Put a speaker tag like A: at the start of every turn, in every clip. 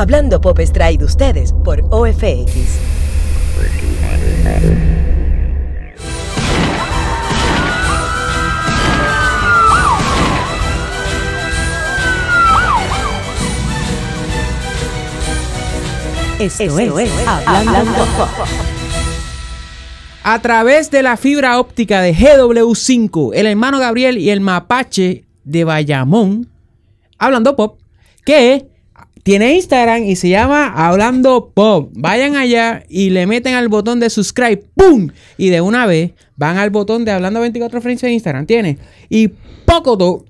A: Hablando Pop es traído ustedes por OFX. Esto, es, Hablando, Pop.
B: A través de la fibra óptica de GW5, el hermano Gabriel y el mapache de Bayamón, Hablando Pop, que tiene Instagram y se llama Hablando Pop. Vayan allá y le meten al botón de subscribe, ¡pum! Y de una vez van al botón de Hablando 24 Frames en Instagram. Tiene. Y poco todo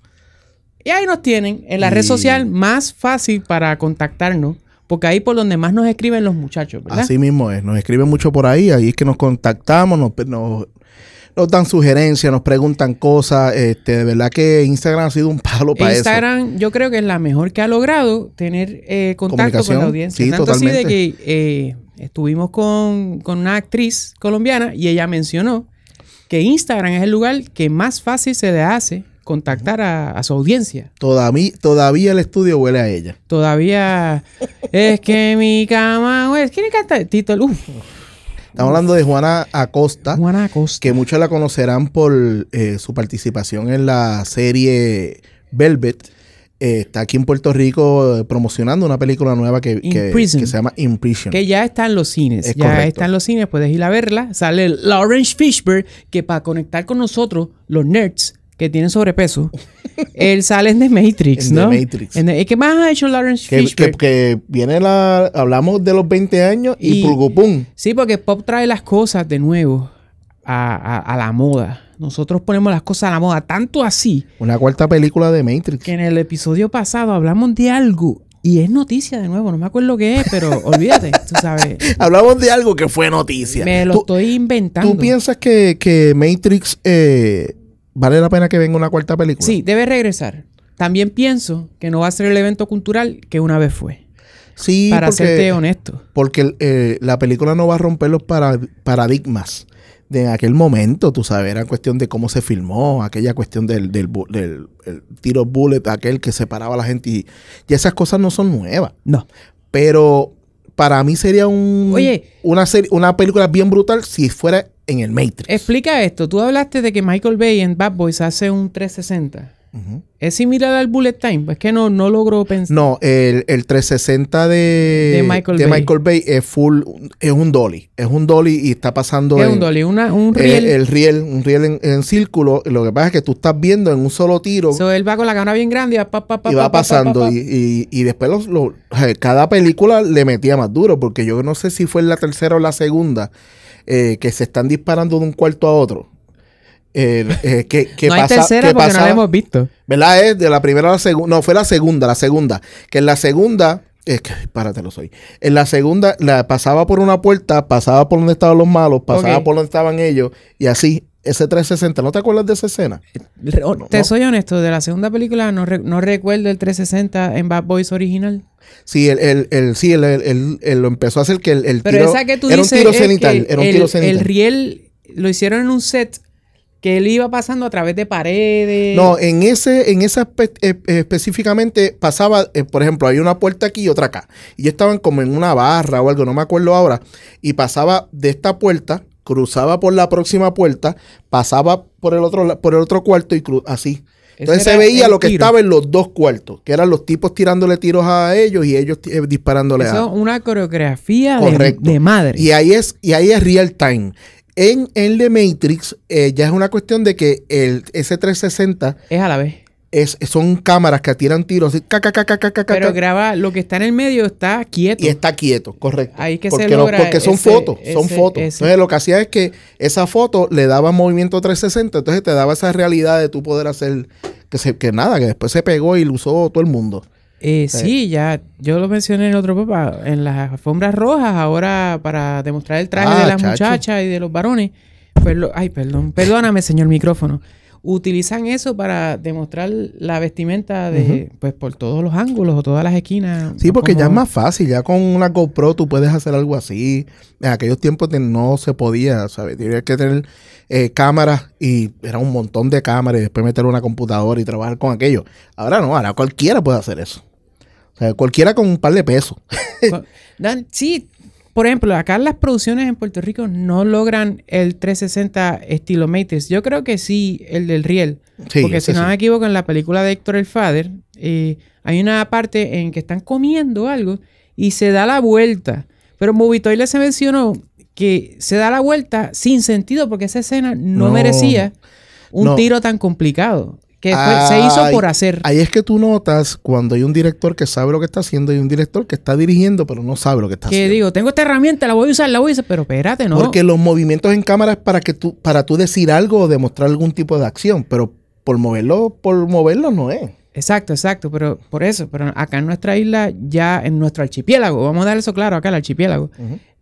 B: Y ahí nos tienen en la red social más fácil para contactarnos. Porque ahí por donde más nos escriben los muchachos, ¿verdad? Así
A: mismo es. Nos escriben mucho por ahí. Ahí es que nos contactamos, nos nos dan sugerencias, nos preguntan cosas. Este, de verdad que Instagram ha sido un palo para eso.
B: Instagram, yo creo que es la mejor que ha logrado tener eh, contacto con la audiencia. Sí, Tanto totalmente. así de que eh, estuvimos con, una actriz colombiana y ella mencionó que Instagram es el lugar que más fácil se le hace contactar a, su audiencia.
A: Todavía, todavía el estudio huele a
B: ella. Todavía. es que mi cama. güey, ¿Quién canta? Tito Uff.
A: Estamos hablando de Juana Acosta. Que muchos la conocerán por eh, su participación en la serie Velvet. Eh, está aquí en Puerto Rico eh, promocionando una película nueva que, se llama In Que
B: ya está en los cines. ya está en los cines, puedes ir a verla. Sale Lawrence Fishburne, que para conectar con nosotros, los nerds, que tiene sobrepeso, él sale en The Matrix, ¿no? The Matrix. ¿Qué más ha hecho Lawrence que,
A: Que, viene la... Hablamos de los 20 años y, y Sí,
B: porque Pop trae las cosas de nuevo a, la moda. Nosotros ponemos las cosas a la moda, tanto así. Una cuarta película de Matrix. Que en el episodio pasado hablamos de algo y es noticia de nuevo, no me acuerdo qué es, pero olvídate, tú sabes. Hablamos de algo que fue noticia. Me lo estoy inventando. ¿Tú
A: piensas que, que Matrix eh, ¿Vale la pena que venga una cuarta película? Sí, debe regresar.
B: También pienso que no va a ser el evento cultural que una vez fue.
A: Sí, para serte honesto. Porque eh, la película no va a romper los paradigmas de aquel momento, tú sabes, era cuestión de cómo se filmó, aquella cuestión del, del, tiro bullet, aquel que separaba a la gente y, esas cosas no son nuevas. No. Pero para mí sería un, una, una película bien brutal si fuera en el Matrix.
B: Explica esto. Tú hablaste de que Michael Bay en Bad Boys hace un 360. ¿Es similar al Bullet Time? Es que no, no logro
A: pensar. No, el, 360 de, de, Michael, Bay. Michael, Bay. es full, es un dolly. Es un dolly y está pasando. es un dolly? Una, un riel. El, riel, un riel en, círculo. Lo que pasa es que tú estás viendo en un solo tiro. So, él va con la cámara bien grande y va, y pasando. Y, y, y, después los, cada película le metía más duro, porque yo no sé si fue la tercera o la segunda eh, que se están disparando de un cuarto a otro. Eh, qué tercera porque no la hemos visto. ¿Verdad? de la primera a la segunda. No, fue la segunda, la segunda. Que en la segunda. Es que párate, lo soy. En la segunda, la pasaba por una puerta, pasaba por donde estaban los malos, pasaba por donde estaban ellos, y así ese 360. ¿No te acuerdas de esa escena?
B: te soy honesto, de la segunda película no, recuerdo el 360 en Bad Boys
A: original. Sí, el, el, el sí, el, el, lo empezó a hacer que el, tiro... Pero esa que tú dices era un tiro cenital. El
B: riel lo hicieron en un set que él iba pasando a través de paredes. No,
A: en ese, en esa e, específicamente pasaba, eh, por ejemplo, hay una puerta aquí y otra acá. Y estaban como en una barra o algo, no me acuerdo ahora. Y pasaba de esta puerta cruzaba por la próxima puerta, pasaba por el otro, por el otro cuarto y así. Entonces se veía lo que estaba en los dos cuartos, que eran los tipos tirándole tiros a ellos y ellos eh, disparándole a Eso
B: una coreografía de, madre.
A: Y ahí es, y ahí es real time. En, en The Matrix eh, ya es una cuestión de que el, ese 360 es a la vez es, son cámaras que tiran tiros así, ca, ca, ca, Pero
B: graba, lo que está en el medio está quieto. Y está quieto, correcto. hay que porque, porque son fotos, son fotos. Entonces
A: lo que hacía es que esa foto le daba movimiento 360, entonces te daba esa realidad de tú poder hacer que, se, que nada, que después se pegó y lo usó todo el mundo. Eh, sí.
B: ya, yo lo mencioné en el otro papá, en las alfombras rojas, ahora para demostrar el traje ah, de las muchachas y de los varones. ay, perdón, perdóname, señor micrófono utilizan eso para demostrar la vestimenta de, pues, por todos
A: los ángulos o todas las esquinas. Sí, porque ya es más fácil, ya con una GoPro tú puedes hacer algo así. En aquellos tiempos no se podía, ¿sabes? que tener eh, cámaras y era un montón de cámaras y después meter una computadora y trabajar con aquello. Ahora no, ahora cualquiera puede hacer eso. O sea, cualquiera con un par de pesos.
B: Dan, sí, por ejemplo, acá las producciones en Puerto Rico no logran el 360 estilo Matrix. Yo creo que sí, el del riel. porque si no me equivoco, en la película de Héctor el Fader eh, hay una parte en que están comiendo algo y se da la vuelta. Pero le se mencionó que se da la vuelta sin sentido porque esa escena no, merecía un tiro tan
A: complicado. Que se hizo por hacer. Ahí es que tú notas cuando hay un director que sabe lo que está haciendo y un director que está dirigiendo, pero no sabe lo que está haciendo.
B: Que digo, tengo esta herramienta, la voy a usar, la voy a usar, pero
A: espérate, no. Porque los movimientos en cámara es para que tú, para tú decir algo o demostrar algún tipo de acción, pero por moverlo, por moverlo no es.
B: Exacto, exacto, pero por eso, pero acá en nuestra
A: isla, ya en nuestro archipiélago, vamos a dar eso claro acá, el archipiélago,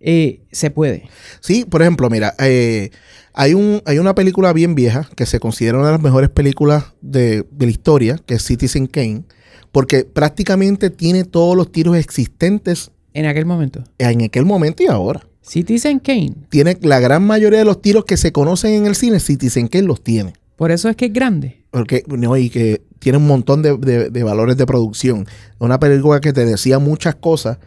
A: eh, se puede. Sí, por ejemplo, mira, eh, hay, un, hay una película bien vieja que se considera una de las mejores películas de, la historia, que es Citizen Kane, porque prácticamente tiene todos los tiros existentes. En aquel momento. En aquel momento y ahora. Citizen Kane. Tiene la gran mayoría de los tiros que se conocen en el cine, Citizen Kane los tiene. Por eso es que es grande. Porque, no, y que tiene un montón de, de valores de producción. Una película que te decía muchas cosas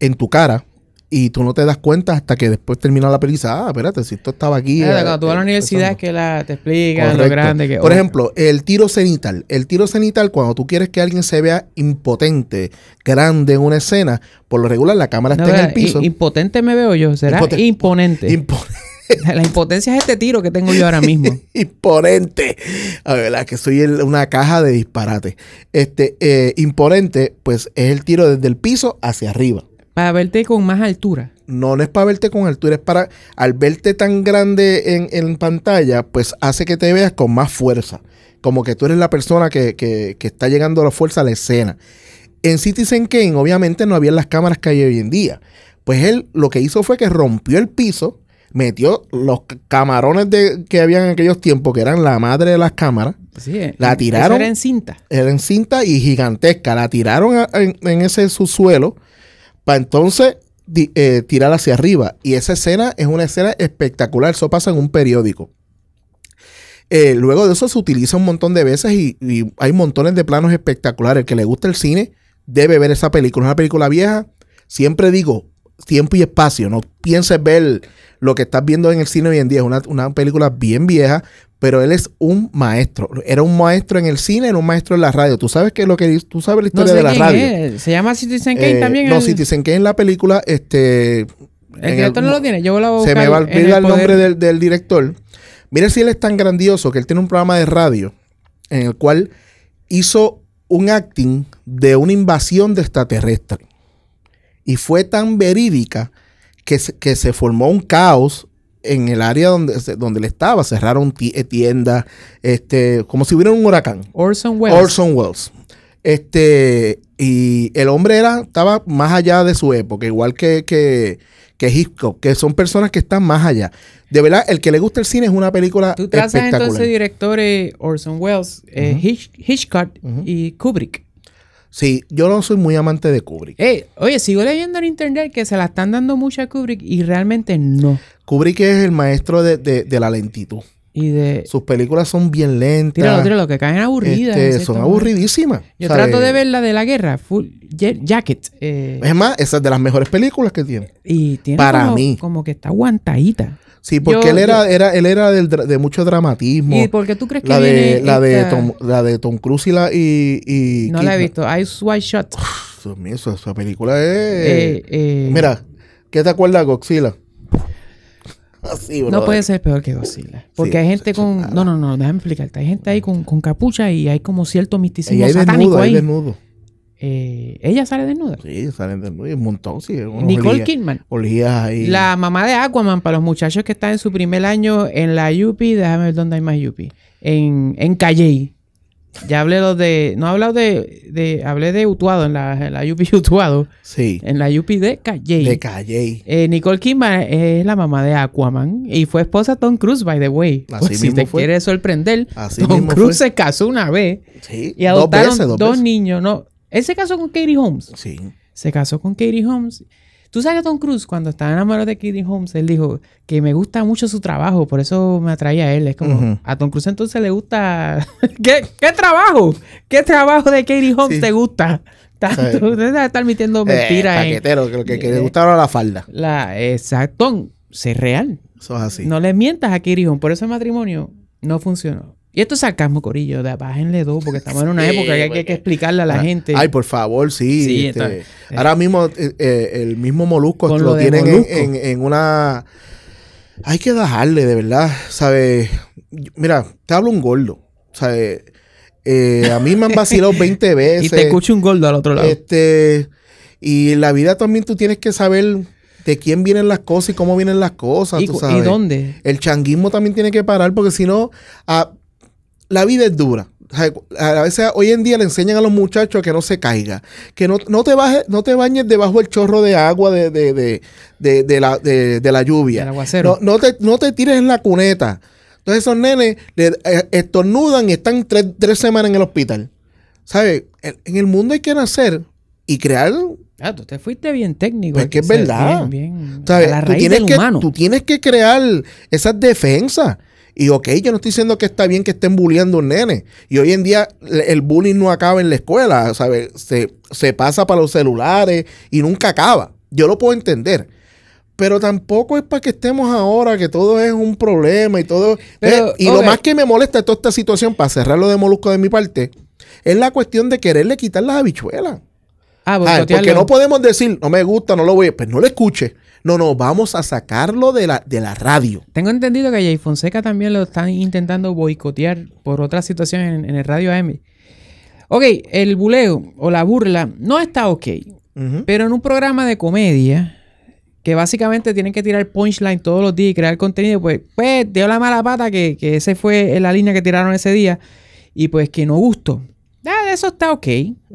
A: en tu cara, y tú no te das cuenta hasta que después termina la peli ah, espérate, si esto estaba aquí. Eh, cuando tú vas a la eh,
B: universidad es que la, te explican lo grande que. Por oh.
A: ejemplo, el tiro cenital. El tiro cenital, cuando tú quieres que alguien se vea impotente, grande en una escena, por lo regular la cámara está en el piso.
B: Impotente me veo yo, será
A: imponente. La impotencia es este tiro que tengo yo ahora mismo. imponente. A ver, que soy una caja de disparate. Este, eh, imponente, pues es el tiro desde el piso hacia arriba. Para verte con más altura. No, no es para verte con altura, es para, al verte tan grande en, pantalla, pues hace que te veas con más fuerza. Como que tú eres la persona que, que, que está llegando a la fuerza a la escena. En Citizen Kane, obviamente, no había las cámaras que hay hoy en día. Pues él lo que hizo fue que rompió el piso, metió los camarones de, que había en aquellos tiempos, que eran la madre de las cámaras.
B: Sí, eh, la tiraron. era en
A: cinta. Era en cinta y gigantesca. La tiraron en, en ese subsuelo para entonces eh, tirar hacia arriba. Y esa escena es una escena espectacular. Eso pasa en un periódico. Eh, luego de eso se utiliza un montón de veces y, hay montones de planos espectaculares. El que le gusta el cine debe ver esa película. Es una película vieja. Siempre digo, tiempo y espacio. No pienses ver lo que estás viendo en el cine hoy en día. Es una, una película bien vieja, pero él es un maestro. Era un maestro en el cine, era un maestro en la radio. Tú sabes lo que tú sabes la historia de la radio.
B: Se llama Citizen Kane eh, también. No, Citizen
A: Kane en la película, este. El director no lo
B: tiene, yo voy Se me va a olvidar el, nombre
A: del, director. Mira si él es tan grandioso que él tiene un programa de radio en el cual hizo un acting de una invasión de extraterrestre. Y fue tan verídica que que se formó un caos en el área donde, donde él estaba. Cerraron eh, tiendas, este, como si hubiera un huracán. Orson Welles. Orson Welles. Este, y el hombre era, estaba más allá de su época, igual que, que, que Hitchcock, que son personas que están más allá. De verdad, el que le gusta el cine es una película Tú espectacular. entonces
B: directores Orson Welles, eh, Hitchcock y Kubrick. Sí, yo no soy muy amante de Kubrick. Eh, oye, sigo leyendo en internet que se la están dando mucho a Kubrick y realmente no.
A: Kubrick es el maestro de, la lentitud. Sus películas son bien lentas. Tíralo, tíralo, que caen aburridas. Este, son aburridísimas. Yo trato de eh, ver la de la guerra, Full Jacket. Eh. Es más, esa es de las mejores películas que tiene. Y tiene Para como, mí. como que está aguantadita. Sí, porque él era, era, él era de mucho dramatismo. ¿Y por
B: tú crees que la de, la, de Tom,
A: la Cruise y la y, No la he visto.
B: Ice White Shot.
A: esa, película es. Eh, Mira, ¿qué te acuerdas Godzilla? No puede ser peor que Godzilla.
B: Porque hay gente con. No, no, no, déjame explicarte. Hay gente ahí con, con capucha y hay como cierto misticismo satánico desnudo, ahí. Eh, ella sale
A: desnuda. Sí, sale desnuda. Y un montón, sí. Nicole Kidman. La
B: mamá de Aquaman, para los muchachos que están en su primer año en la Yuppie, déjame ver dónde hay más Yuppie. En, en Calle. Ya hablé de. No he hablado de, de. Hablé de Utuado en la, la UP Utuado. Sí. En la UP de Calle. De Calle. Eh, Nicole Kidman es la mamá de Aquaman y fue esposa de Tom Cruise, by the way. Pues, si te quiere sorprender, Tom Cruise se casó una vez. Sí. Y adoptaron dos, niños. No, él se casó con Katie Holmes. Sí. Se casó con Katie Holmes Tú sabes que Tom Cruise, cuando estaba enamorado de Katie Holmes, él dijo que me gusta mucho su trabajo, por eso me atraía a él. Es como, a Tom Cruise entonces le gusta. ¿Qué, ¿Qué, trabajo? ¿Qué trabajo de Katie Holmes te gusta? Tanto, usted debe estar eh, mentiras. paquetero, en, que, que le eh, gustaron la falda. La, exacto, sé
A: real. Eso es así. No
B: le mientas a Katie Holmes, por eso el matrimonio no funcionó. Y esto es sarcasmo, Corillo. De, bájenle dos, porque estamos en una época que hay,
A: que, explicarle a la ah, gente. Ay, por favor, sí. Este, ahora mismo, eh, eh, el mismo Molusco lo, tienen En, una. Hay que bajarle, de verdad. ¿Sabes? Mira, te hablo un gordo. ¿Sabes? Eh, a mí me han vacilado 20 veces. y te escucho un gordo al otro lado. Y este, y la vida también tú tienes que saber de quién vienen las cosas y cómo vienen las cosas. ¿y dónde? El changuismo también tiene que parar porque si no, ah, la vida es dura. A veces hoy en día le enseñan a los muchachos que no se caiga, que no, te, bajes, no te bañes debajo del chorro de agua de, de, de, de la, la, lluvia. No, no, te, no te tires en la cuneta. Entonces esos nenes le eh, estornudan y están tres, semanas en el hospital. ¿Sabes? En el mundo hay que nacer y crear Claro, ah, tú te fuiste bien técnico. es pues que es verdad. que, tú tienes que crear esas defensas. Y ok, yo no estoy diciendo que está bien que estén bulleando un nene. Y hoy en día el bullying no acaba en la escuela, Se, pasa para los celulares y nunca acaba. Yo lo puedo entender. Pero tampoco es para que estemos ahora, que todo es un problema y todo. Eh, y lo más que me molesta de toda esta situación, para cerrarlo de molusco de mi parte, es la cuestión de quererle quitar las habichuelas. Ah, porque no podemos decir, no me gusta, no lo voy a. Pues no le escuche. No, no, vamos a sacarlo de la, radio.
B: Tengo entendido que Jay Fonseca también lo están intentando boicotear por otra situación en, el radio AM. Ok, el buleo o la burla no está ok, pero en un programa de comedia que básicamente tienen que tirar punchline todos los días y crear contenido, pues, pues dio la mala pata que, que esa fue la línea que tiraron ese día y pues que no gustó. Ah, eso está ok,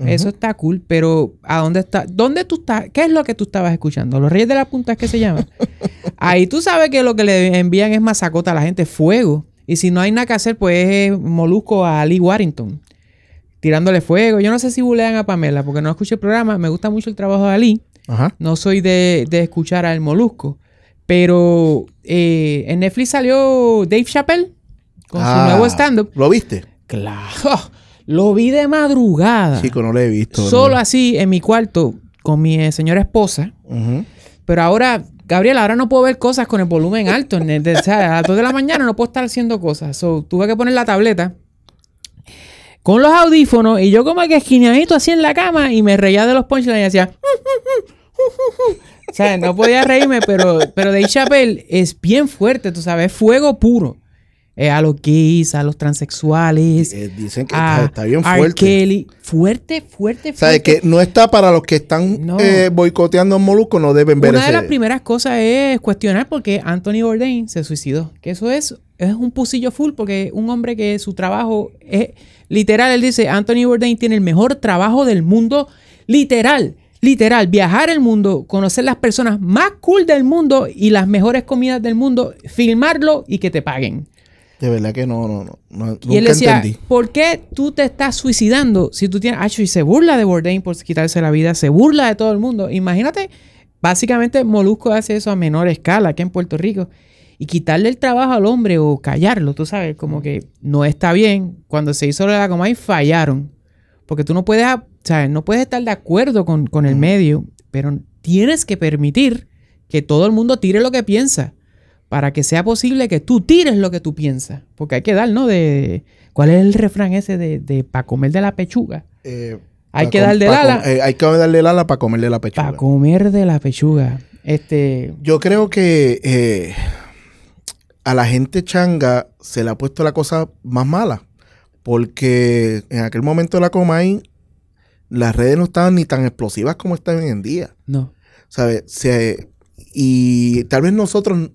B: eso está cool, pero ¿a dónde está? ¿Dónde tú estás? ¿Qué es lo que tú estabas escuchando? Los Reyes de la Punta ¿Qué se llama. Ahí tú sabes que lo que le envían es masacota a la gente, fuego. Y si no hay nada que hacer, pues es molusco a Lee Warrington, tirándole fuego. Yo no sé si bulean a Pamela, porque no escuché el programa, me gusta mucho el trabajo de Ali. Ajá. No soy de, de, escuchar al molusco. Pero eh, en Netflix salió Dave Chappelle con su ah, nuevo stand-up. ¿Lo
A: viste? Claro. Lo vi de madrugada. Chico, no lo he visto. Solo
B: así en mi cuarto con mi eh, señora esposa. Pero ahora, Gabriel, ahora no puedo ver cosas con el volumen alto. o sea, a las 2 de la mañana no puedo estar haciendo cosas. So, tuve que poner la tableta con los audífonos y yo como que esquineadito así en la cama y me reía de los punchlines y decía, o sea, no podía reírme, pero, pero Dave Chappelle es bien fuerte, tú sabes, fuego puro. Eh, a los gays, a los transexuales.
A: Eh, dicen que está, bien fuerte. Kelly. Fuerte,
B: fuerte, fuerte. O sea, que
A: no está para los que están eh, boicoteando a Molucco, no deben ver Una de las
B: primeras cosas es cuestionar porque Anthony Bourdain se suicidó. Que eso es, es un pusillo full porque un hombre que su trabajo es... Literal, él dice, Anthony Bourdain tiene el mejor trabajo del mundo, literal literal, viajar el mundo, conocer las personas más cool del mundo y las mejores comidas del mundo, filmarlo y que te paguen.
A: De verdad que no, no, no. y él decía,
B: ¿por qué tú te estás suicidando si tú tienes... Ah, y se burla de Bourdain por quitarse la vida, se burla de todo el mundo. Imagínate, básicamente Molusco hace eso a menor escala aquí en Puerto Rico. Y quitarle el trabajo al hombre o callarlo, tú sabes, como que no está bien. Cuando se hizo la y fallaron. Porque tú no puedes, no puedes estar de acuerdo con el medio, pero tienes que permitir que todo el mundo tire lo que piensa para que sea posible que tú tires lo que tú piensas. Porque hay que dar, ¿no? De, ¿Cuál es el refrán ese de, para comer de la pechuga? Eh, eh,
A: hay que darle el ala. hay que darle el ala para comer de la pechuga. Para
B: comer de la pechuga.
A: Este... Yo creo que eh, a la gente changa se le ha puesto la cosa más mala. Porque en aquel momento de la Comay, las redes no estaban ni tan explosivas como están hoy en día. No. ¿Sabes? y tal vez nosotros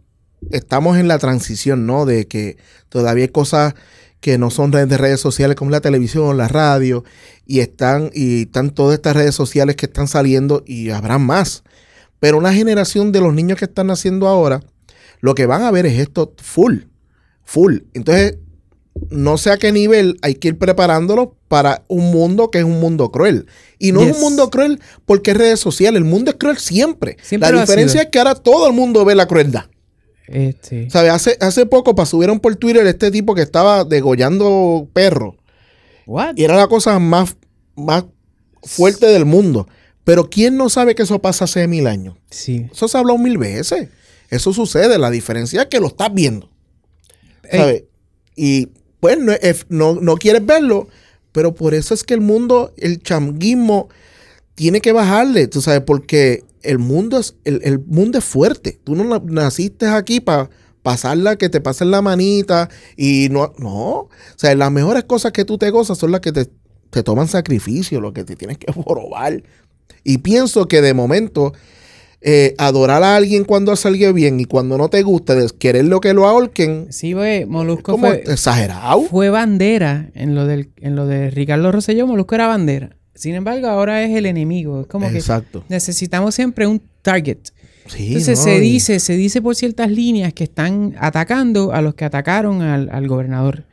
A: estamos en la transición, ¿no? De que todavía hay cosas que no son redes de redes sociales como la televisión, la radio, y están, y están todas estas redes sociales que están saliendo y habrá más. Pero una generación de los niños que están naciendo ahora, lo que van a ver es esto full, full. Entonces, no sé a qué nivel hay que ir preparándolo para un mundo que es un mundo cruel. Y no es un mundo cruel porque es redes sociales, el mundo es cruel siempre la diferencia es que ahora todo el mundo ve la crueldad.
B: Este.
A: Hace, hace poco subieron por Twitter este tipo que estaba degollando perros. Y era la cosa más, más fuerte del mundo. Pero ¿quién no sabe que eso pasa hace mil años? Eso se ha hablado mil veces. Eso sucede. La diferencia es que lo estás viendo. Y pues no, quieres verlo, pero por eso es que el mundo, el changuismo, tiene que bajarle, tú sabes, porque el mundo es, el, el mundo es fuerte. Tú no naciste aquí para pasarla, que te pasen la manita y no, no. O sea, las mejores cosas que tú te gozas son las que te, te toman sacrificio, lo que te tienes que probar. Y pienso que de momento eh, adorar a alguien cuando salga bien y cuando no te gusta, querer lo que lo ahorquen. Sí, güey, Molusco como fue exagerado.
B: Fue bandera en lo del en lo de Ricardo Rosselló, Molusco era bandera. Sin embargo, ahora es el enemigo. Es como que necesitamos siempre un target. Entonces se dice, se dice por ciertas líneas que están atacando a los que atacaron al, gobernador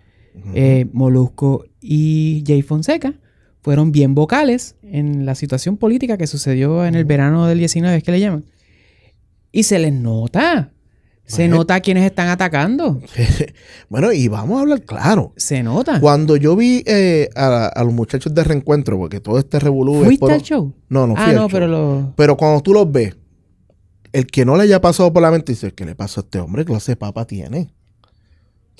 B: eh, Molusco y Jay Fonseca. Fueron bien vocales en la situación política que sucedió en el verano del 19, es que le llaman. Y se les nota. Se nota a quienes están
A: atacando. bueno, y vamos a hablar claro. Se nota. Cuando yo vi eh, a, los muchachos de reencuentro, porque todo este revolú. ¿Fuiste al show? No, no fui. Ah, no, pero lo... Pero cuando tú los ves, el que no le haya pasado por la mente dice: ¿Qué le pasó a este hombre? ¿Qué clase de papa tiene?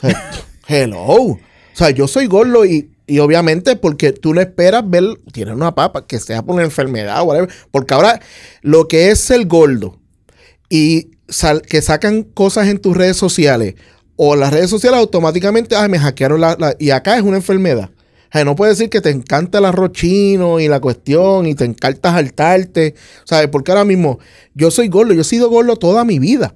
A: hello. O sea, yo soy gordo y obviamente porque tú no esperas ver, tiene una papa, que sea por una enfermedad o whatever. Porque ahora lo que es el gordo y que sacan cosas en tus redes sociales o las redes sociales automáticamente, me hackearon la, y acá es una enfermedad. O no puedes decir que te encanta el arroz chino y la cuestión y te encartas o ¿Sabes? Porque ahora mismo yo soy gordo, yo he sido gordo toda mi vida.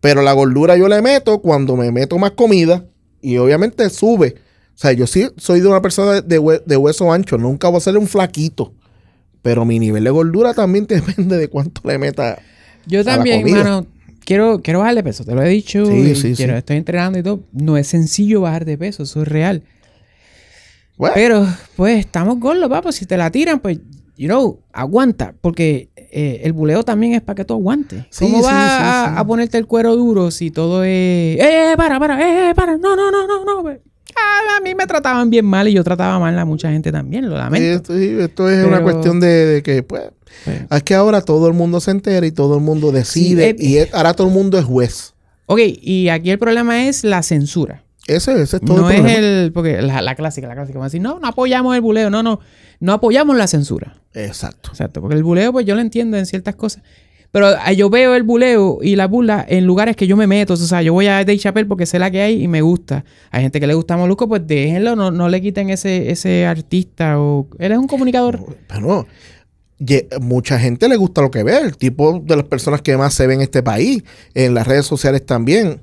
A: Pero la gordura yo le meto cuando me meto más comida y obviamente sube. O sea, yo sí soy de una persona de, hueso ancho, nunca voy a ser un flaquito. Pero mi nivel de gordura también depende de cuánto le meta.
B: Yo también, hermano,
A: quiero, quiero bajar de peso, te lo
B: he dicho. Sí, sí, quiero, Estoy entrenando y todo. No es sencillo bajar de peso, eso es real. Pero, pues, estamos los papá. Si te la tiran, pues, you know, aguanta. Porque eh, el buleo también es para que tú aguantes. ¿Cómo vas a, ponerte el cuero duro si todo es. ¡Eh, eh para, para! Eh, ¡Eh, para! ¡No, no, no, no! no! Pues, a mí me trataban bien mal y yo trataba mal a mucha gente también, lo lamento.
A: esto, es una cuestión de, que, pues, es que ahora todo el mundo se entera y todo el mundo decide eh, y ahora todo el mundo es juez.
B: Ok, y aquí el problema es la censura.
A: Ese, es todo no es
B: el, porque la, clásica, la clásica, vamos a decir, no, no apoyamos el buleo, no, no, no apoyamos la censura. Exacto. Exacto, porque el buleo, pues yo lo entiendo en ciertas cosas. Pero ah, yo veo el buleo y la burla en lugares que yo me meto. O sea, yo voy a Dave Chappelle porque sé la que hay y me gusta. Hay gente que le gusta a pues déjenlo, no, le
A: quiten ese, ese artista. O... Él es un comunicador. Pero mucha gente le gusta lo que ve, el tipo de las personas que más se ve en este país, en las redes sociales también.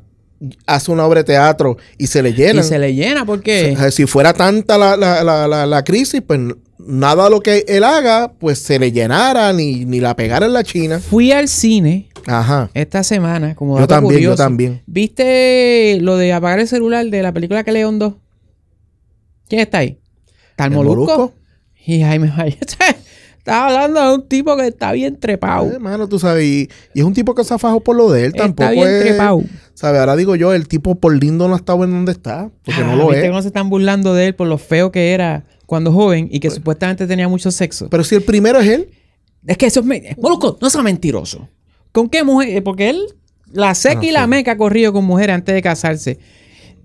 A: Hace una obra de teatro y se le llena. Y se le llena, porque. Si fuera tanta la, la, la, la crisis, pues nada lo que él haga, pues se le llenara ni, la pegara en la China. Fui al cine. Ajá. Esta semana, como Yo también, yo también.
B: ¿Viste lo de apagar el celular de la película que león dos ¿Quién
A: está ahí? ¿Está el, y molusco? me Y Jaime Estaba hablando de un tipo que está bien trepado. Hermano, tú sabes, y, es un tipo que se afajó por lo de él, está bien trepado. Ahora digo yo, el tipo por lindo no ha estado en donde está, porque no ah, lo es.
B: Cómo se están burlando de él por lo feo que era cuando joven y que supuestamente tenía mucho sexo. Pero si el primero es él. Es que eso es. no sea mentiroso. ¿Con qué mujer? Eh, porque él la seca y ah, la meca ha corrido con mujeres antes de casarse.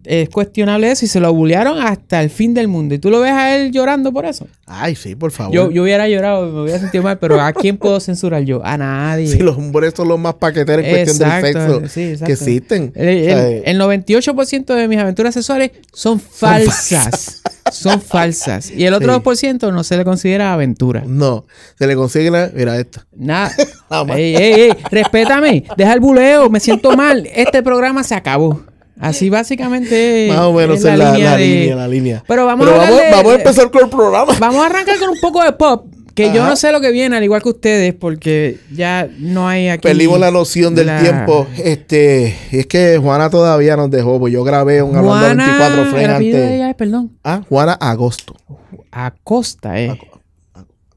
B: Es cuestionable eso y se lo bullearon hasta el fin del mundo. ¿Y tú lo ves a él llorando por eso? Ay, sí, por favor. Yo, hubiera llorado, me hubiera sentido mal, pero ¿a quién
A: puedo censurar yo? A nadie. Si los hombres son los más paqueteros en cuestión del sexo que existen. El,
B: 98% de mis aventuras sexuales Son falsas son falsas. Y el otro 2% no se le considera aventura. No, se le considera, mira esto. Nada. ey, ey, ey, respétame, deja el buleo, me siento mal. Este programa se acabó. Así básicamente. Más o menos es la,
A: línea, Pero vamos vamos, a empezar
B: con el programa. Vamos a arrancar con un poco de pop. Que yo no sé lo que viene, al igual que ustedes, porque ya no hay aquí. Perdimos la noción del tiempo.
A: Este, es que Juana todavía nos dejó, pues yo grabé un hablando 24 perdón. Ah, Juana Agosto. Acosta, eh.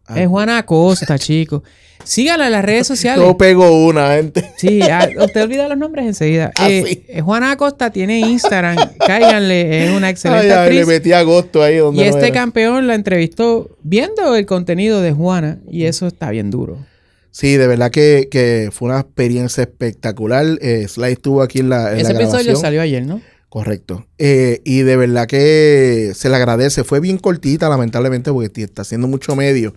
A: Ah. Es Juana Acosta, chicos.
B: Sígala en las redes sociales. Yo pego una, gente. Sí, ah, usted olvida los nombres enseguida. Ah, eh, Juana Acosta tiene Instagram. Cáiganle, es una excelente ay, Le metí
A: agosto ahí Y este
B: campeón la entrevistó viendo el contenido de Juana y eso está bien duro.
A: Sí, de verdad que, fue una experiencia espectacular. Eh, estuvo aquí en la en Ese episodio salió ayer, ¿no? Correcto. Eh, y de verdad que se le agradece. Fue bien cortita, lamentablemente, porque está haciendo mucho medio.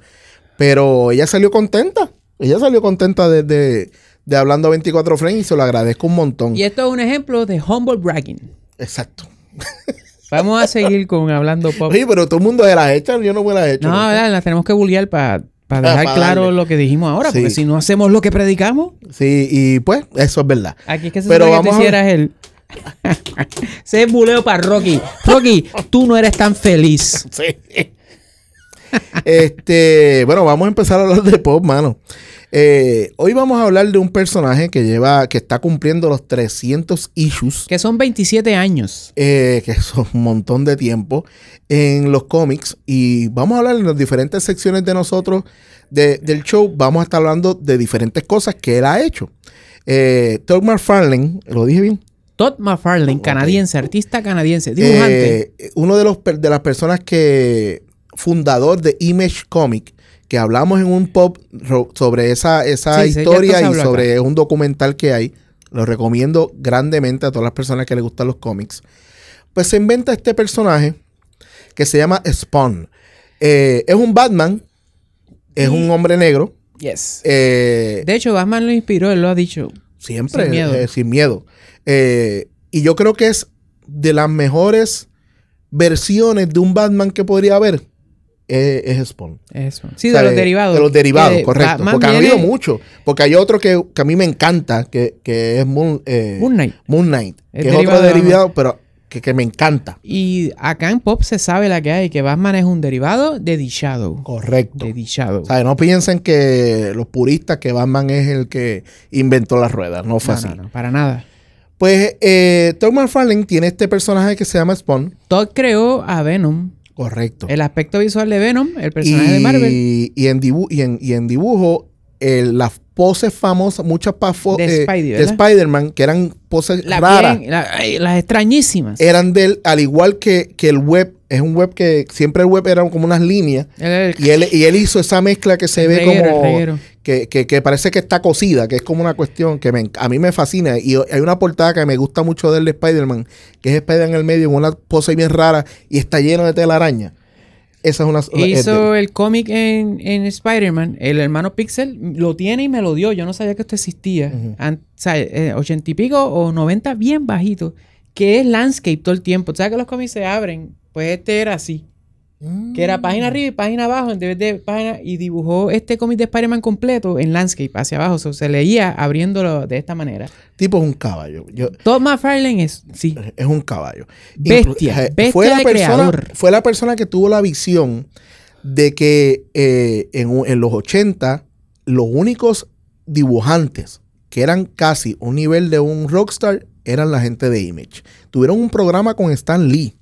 A: Pero ella salió contenta. Ella salió contenta desde de, de Hablando 24 Frames y se lo agradezco un montón. Y
B: esto es un ejemplo de humble bragging. Exacto. Vamos a seguir con Hablando poco. Sí,
A: pero todo el mundo de las hechas, yo no me las he No,
B: la tenemos que bullear para ah, dejar claro lo que dijimos ahora, porque si no hacemos lo que predicamos. Sí, y pues, eso es verdad. Aquí es que se pero vamos que hicieras
A: el... Se es buleo para Rocky. Rocky, tú no eres tan feliz. Este, bueno, vamos a empezar a hablar de pop, mano. Eh, hoy vamos a hablar de un personaje que lleva, que está cumpliendo los 300 issues. Que son 27 años. Eh, que son un montón de tiempo en los cómics. Y vamos a hablar en las diferentes secciones de nosotros del show. Vamos a estar hablando de diferentes cosas que él ha hecho. Eh, Todd ¿lo dije bien? Todd McFarlane, canadiense, artista canadiense, dibujante. Eh, uno de, los, de las personas que. fundador de Image Comic, que hablamos en un pop sobre esa, esa historia y sobre un documental que hay. Lo recomiendo grandemente a todas las personas que les gustan los cómics. Pues se inventa este personaje que se llama Spawn. Eh, es un Batman, es un mm. hombre negro. Yes. Eh, de hecho, Batman lo inspiró, él lo ha dicho. Siempre, sin miedo. sin miedo. Eh, y yo creo que es de las mejores versiones de un Batman que podría haber. Es, Spawn. Eso. Sí, de los derivados. De los derivados, correcto. porque ha habido muchos. Porque hay otro que, a mí me encanta, que, que es Moon, eh, Moon Knight. Moon Knight, que es otro derivado, pero que, que, me encanta. Y acá en pop se sabe la que hay, que Batman es un derivado de The Shadow. Correcto. De O sea, no piensen que los puristas que Batman es el que inventó las ruedas. No fue así. para nada. Pues eh, Todd McFarlane tiene este personaje que se llama Spawn. Todd creó a Venom. Correcto. El aspecto visual de Venom,
B: el personaje de Marvel.
A: Y en, y en, dibujo, las poses famosas, muchas pafos, de, eh, Spider-Man, que eran poses raras. las extrañísimas. Eran de él, al igual que, que, el web, es un web que siempre el web eran como unas líneas. y, él, y él hizo esa mezcla que se ve como que, que, parece que está cocida, que es como una cuestión que a mí me fascina. Y hay una portada que me gusta mucho del Spider-Man, que es Spider-Man en el medio, en una pose bien rara y está lleno de telaraña. Esa es una. Hizo
B: el cómic en, en Spider-Man, el hermano Pixel lo tiene y me lo dio. Yo no sabía que esto existía. o sea, 80 eh, y pico o 90, bien bajito, que es landscape todo el tiempo. ¿Sabes que los cómics se abren? Pues este era así. Que era página mm. arriba y página abajo, en vez de página, y dibujó este cómic de Spider-Man completo en landscape, hacia abajo. se leía abriéndolo de esta manera.
A: Tipo es un caballo. Yo, McFarlane es, sí. Es un caballo. Bestia. Eh, fue, la persona, que tuvo la visión de que eh, en, en los 80, los únicos dibujantes que eran casi un nivel de un rockstar eran la gente de Image. Tuvieron un programa con Stan Lee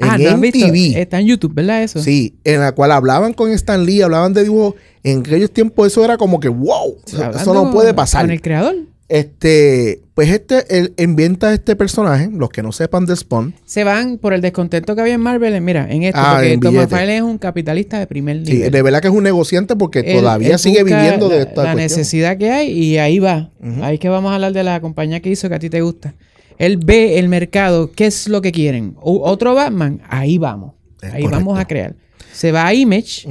A: ah, ¿no Está en YouTube, ¿verdad eso? Sí, en la cual hablaban con Stan Lee, hablaban de dibujos. En aquellos tiempos eso era como que, wow, eso no puede pasar. Con el creador. Este, pues este, él inventa este personaje, los que no sepan de Spawn.
B: Se van por el descontento que había en Marvel, mira, en esto, ah, porque Tom es un capitalista de primer nivel. Sí, de
A: verdad que es un negociante porque todavía sigue viviendo de esta La necesidad
B: que hay y ahí va. Ahí es que vamos a hablar de la compañía que hizo que a ti te gusta. Él ve el mercado, qué es lo que quieren. otro Batman, ahí vamos. ahí vamos a crear. Se va a Image,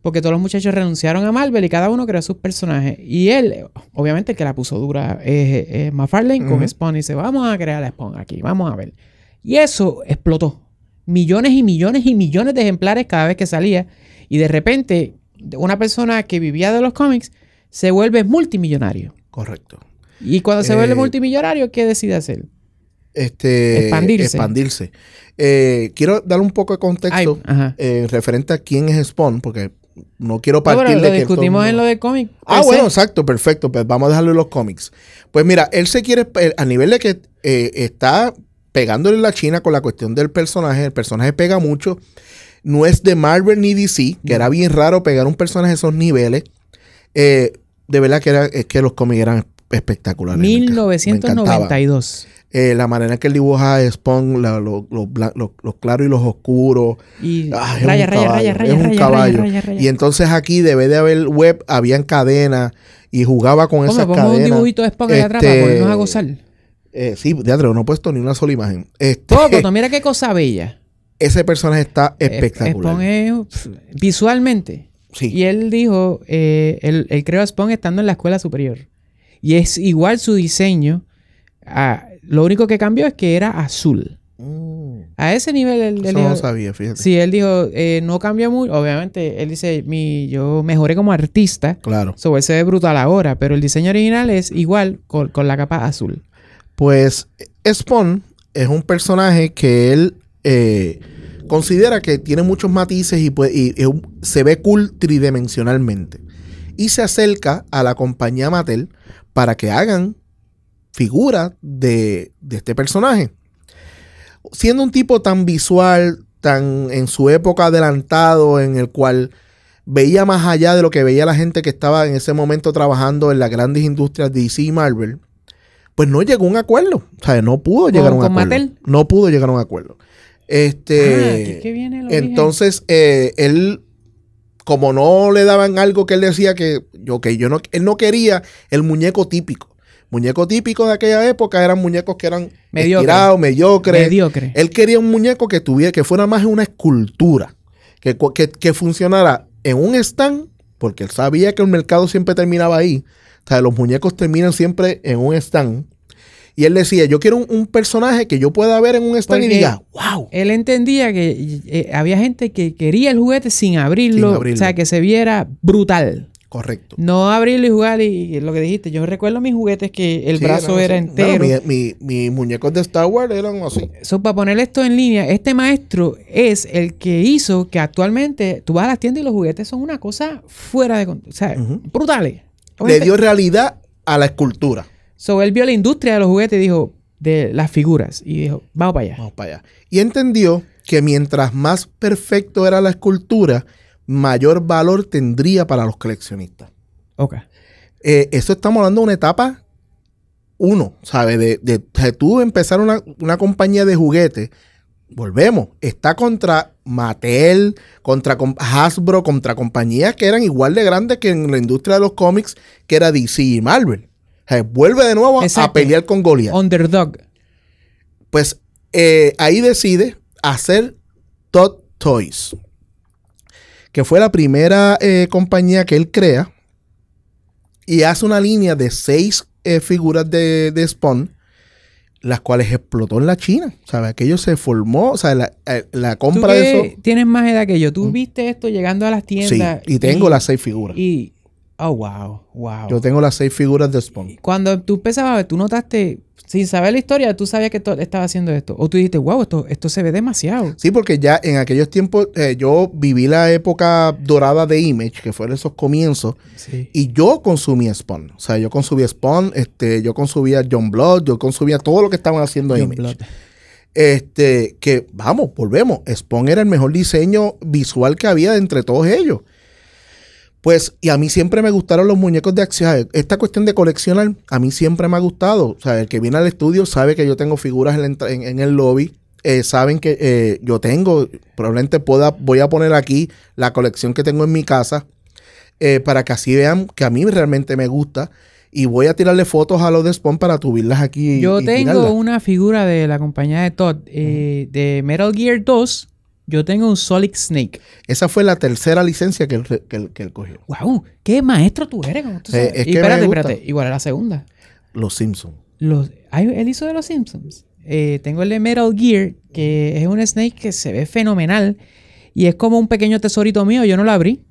B: porque todos los muchachos renunciaron a Marvel y cada uno creó sus personajes. Y él, obviamente que la puso dura es, con Spawn y dice, vamos a crear a Spawn aquí, vamos a ver. Y eso explotó. Millones y millones y millones de ejemplares cada vez que salía. Y de repente, una persona que vivía de los cómics
A: se vuelve multimillonario. Correcto. Y cuando se vuelve eh,
B: multimillonario, ¿qué decide hacer?
A: Este, expandirse. Eh, quiero darle un poco de contexto eh, referente a quién es Spawn, porque no quiero partir de discutimos en lo
B: de cómics. Ah, bueno,
A: exacto, perfecto. Pues vamos a dejarlo en los cómics. Pues mira, él se quiere, eh, a nivel de que está pegándole la China con la cuestión del personaje, el personaje pega mucho. No es de Marvel ni DC, que era bien raro pegar un personaje a esos niveles. de verdad que que los cómics eran espectacular.
B: 1992.
A: Eh, la manera que él dibuja Spawn, los claros y los oscuros. Y ah, raya, raya, raya, es un caballo. Y entonces aquí debe de haber web, habían cadenas y jugaba con esas cadenas. un dibujito de Spawn allá atrás para este, ponernos a gozar. Eh, sí, teatro, no he puesto ni una sola imagen. Este, Poco, mira qué cosa bella. Ese personaje está eh, espectacular.
B: Es, visualmente. Sí. Y él dijo, eh, él, él creó a Spawn estando en la escuela superior. Y es igual su diseño. A, lo único que cambió es que era azul. Mm. A ese nivel él, no sabía, fíjate. Sí, él dijo, eh, no cambió mucho. Obviamente, él dice, yo mejoré como artista. Claro. Sobre se ve
A: brutal ahora, pero el diseño original es igual con, la capa azul. Pues Spawn es un personaje que él eh, considera que tiene muchos matices y, se ve cool tridimensionalmente. Y se acerca a la compañía Mattel para que hagan figura de, este personaje. Siendo un tipo tan visual, tan en su época adelantado, en el cual veía más allá de lo que veía la gente que estaba en ese momento trabajando en las grandes industrias DC y Marvel, pues no llegó a un acuerdo. O sea, no pudo llegar a un acuerdo. No pudo llegar a un acuerdo. Este, ah, entonces, eh, él como no le daban algo que él decía que, yo no, él no quería el muñeco típico. Muñeco típico de aquella época eran muñecos que eran mediocre. estirados, mediocres. Mediocre. Él quería un muñeco que tuviera, que fuera más una escultura, que, que, que funcionara en un stand, porque él sabía que el mercado siempre terminaba ahí. O sea, los muñecos terminan siempre en un stand y él decía, yo quiero un, personaje que yo pueda ver en un stand
B: wow. Él entendía que eh, había gente que quería el juguete sin abrirlo, o sea, que se viera brutal. Correcto. No abrirlo y jugar y, lo que dijiste, yo recuerdo mis juguetes que el brazo era, entero.
A: mi, mis muñecos de Star Wars eran así. para poner esto en línea, este maestro
B: es el que hizo que actualmente tú vas a las tiendas y los juguetes son una cosa fuera de... O sea, brutales.
A: Le dio realidad a la escultura. So él vio la industria de los juguetes dijo, de las figuras, y dijo, vamos para allá. Vamos para allá. Y entendió que mientras más perfecto era la escultura, mayor valor tendría para los coleccionistas. Ok. Eh, eso estamos hablando de una etapa uno, ¿sabes? De, de, tú empezar una, una compañía de juguetes, volvemos, está contra Mattel, contra Hasbro, contra compañías que eran igual de grandes que en la industria de los cómics, que era DC y Marvel vuelve de nuevo a pelear con Goliath. Underdog. Pues eh, ahí decide hacer Todd Toys, que fue la primera eh, compañía que él crea y hace una línea de seis eh, figuras de, Spawn, las cuales explotó en la China. ¿Sabes? Aquello se formó, o sea, la, la compra de eso. Tienes más edad que yo. Tú mm.
B: viste esto llegando a las tiendas. Sí, y tengo las seis figuras. Y
A: Oh, wow, wow. Yo tengo las seis figuras de Spawn.
B: Cuando tú empezabas, tú notaste, sin saber la historia, tú sabías
A: que estaba haciendo esto. O tú dijiste, wow, esto, se ve demasiado. Sí, porque ya en aquellos tiempos eh, yo viví la época dorada de Image, que fueron esos comienzos. Y yo consumí Spawn. O sea, yo consumí Spawn, este, yo consumía John Blood, yo consumía todo lo que estaban haciendo John Image. Este, que vamos, volvemos. Spawn era el mejor diseño visual que había entre todos ellos. Pues, y a mí siempre me gustaron los muñecos de acción. Esta cuestión de coleccionar, a mí siempre me ha gustado. O sea, el que viene al estudio sabe que yo tengo figuras en, el lobby. Eh, saben que eh, yo tengo, probablemente pueda, voy a poner aquí la colección que tengo en mi casa eh, para que así vean que a mí realmente me gusta. Y voy a tirarle fotos a los de Spawn para subirlas aquí. Yo tengo
B: una figura de la compañía de Todd, de Metal Gear 2 yo tengo un Solid Snake.
A: Esa fue la tercera licencia que él, cogió. ¡Wow!
B: ¡Qué maestro tú eres! Eh, espérate, espérate.
A: Igual era la segunda. Los Simpsons. Los, él hizo de los Simpsons.
B: Eh, tengo el de Metal Gear, que es un Snake que se ve fenomenal. Y es como un pequeño tesorito mío. Yo no lo abrí.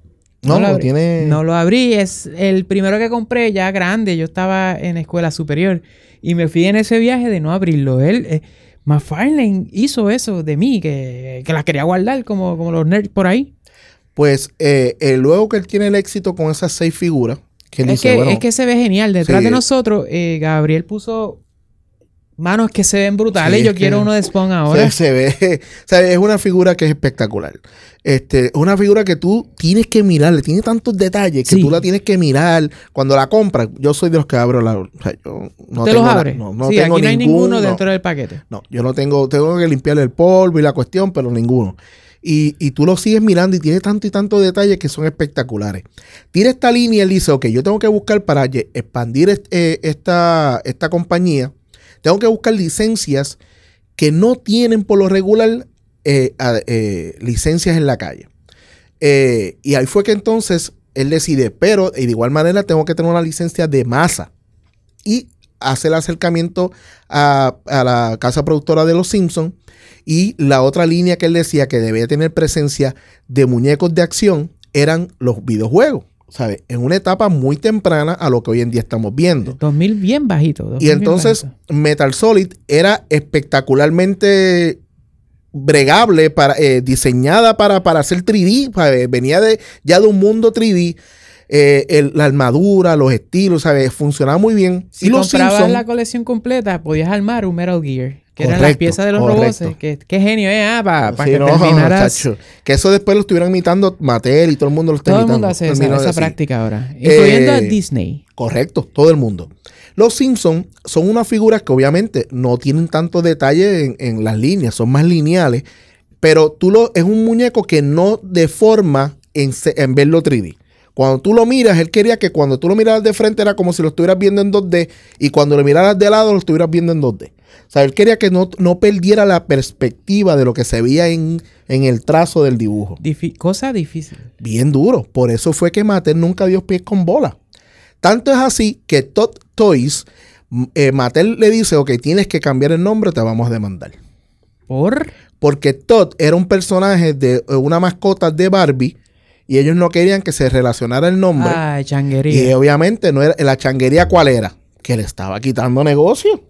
A: No, lo abrí. tiene.
B: No lo abrí. Es el primero que compré ya grande. Yo estaba en escuela superior. Y me fui en ese viaje de no abrirlo. Él. Eh, McFarlane hizo eso de mí, que, que las quería guardar como, como los nerds por
A: ahí. Pues eh, eh, luego que él tiene el éxito con esas seis figuras, que es, que, es que
B: se ve genial. Detrás de
A: nosotros, eh, Gabriel puso Manos que se ven
B: brutales. Yo quiero uno de Spawn ahora. Se,
A: ve. O sea, es una figura que es espectacular. Este, es una figura que tú tienes que mirar. tiene tantos detalles que tú la tienes que mirar. Cuando la compras, yo soy de los que abro la. O no ¿Te tengo los abres? aquí no hay ninguno dentro del paquete. No, yo no tengo. Tengo que limpiarle el polvo y la cuestión, pero ninguno. Y, y, tú lo sigues mirando y tiene tanto y tanto detalles que son espectaculares. Tira esta línea y él dice, ok, yo tengo que buscar para expandir eh, esta, esta compañía tengo que buscar licencias que no tienen por lo regular eh, eh, licencias en la calle. Eh, y ahí fue que entonces él decide, pero de igual manera tengo que tener una licencia de masa. Y hace el acercamiento a, a la casa productora de Los Simpsons. Y la otra línea que él decía que debía tener presencia de muñecos de acción eran los videojuegos. En una etapa muy temprana a lo que hoy en día estamos viendo. 2000 bien bajito. y entonces Metal Solid era espectacularmente bregable, para, eh, diseñada para, hacer 3D, venía de, ya de un mundo 3D. Eh, la armadura, los estilos, ¿sabes? Funcionaba muy bien. Si y comprabas la
B: colección completa, podías armar un Metal Gear. Que eran las piezas de los robots. Eh, ¿Qué, genio, ¿eh? Ah, para que no, terminaras...
A: Que eso después lo estuvieran imitando Mattel y todo el mundo lo está imitando. Todo el mundo hace esa, práctica ahora. Incluyendo a eh, Disney. Correcto, todo el mundo. Los Simpsons son unas figuras que obviamente no tienen tanto detalle en, las líneas, son más lineales. Pero tú lo, es un muñeco que no deforma en, en verlo 3D. Cuando tú lo miras, él quería que cuando tú lo miraras de frente era como si lo estuvieras viendo en 2D y cuando lo miraras de lado lo estuvieras viendo en 2D. O él quería que no, perdiera la perspectiva de lo que se veía en, el trazo del dibujo. cosa difícil. Bien duro. Por eso fue que Mattel nunca dio pies con bola. Tanto es así que Todd Toys, eh, le dice, ok, tienes que cambiar el nombre, te vamos a demandar. ¿Por? Porque Todd era un personaje de eh, una mascota de Barbie y ellos no querían que se relacionara el nombre. Ah,
B: changuería. Y
A: obviamente no era, la changuería cuál era, que le estaba quitando negocio.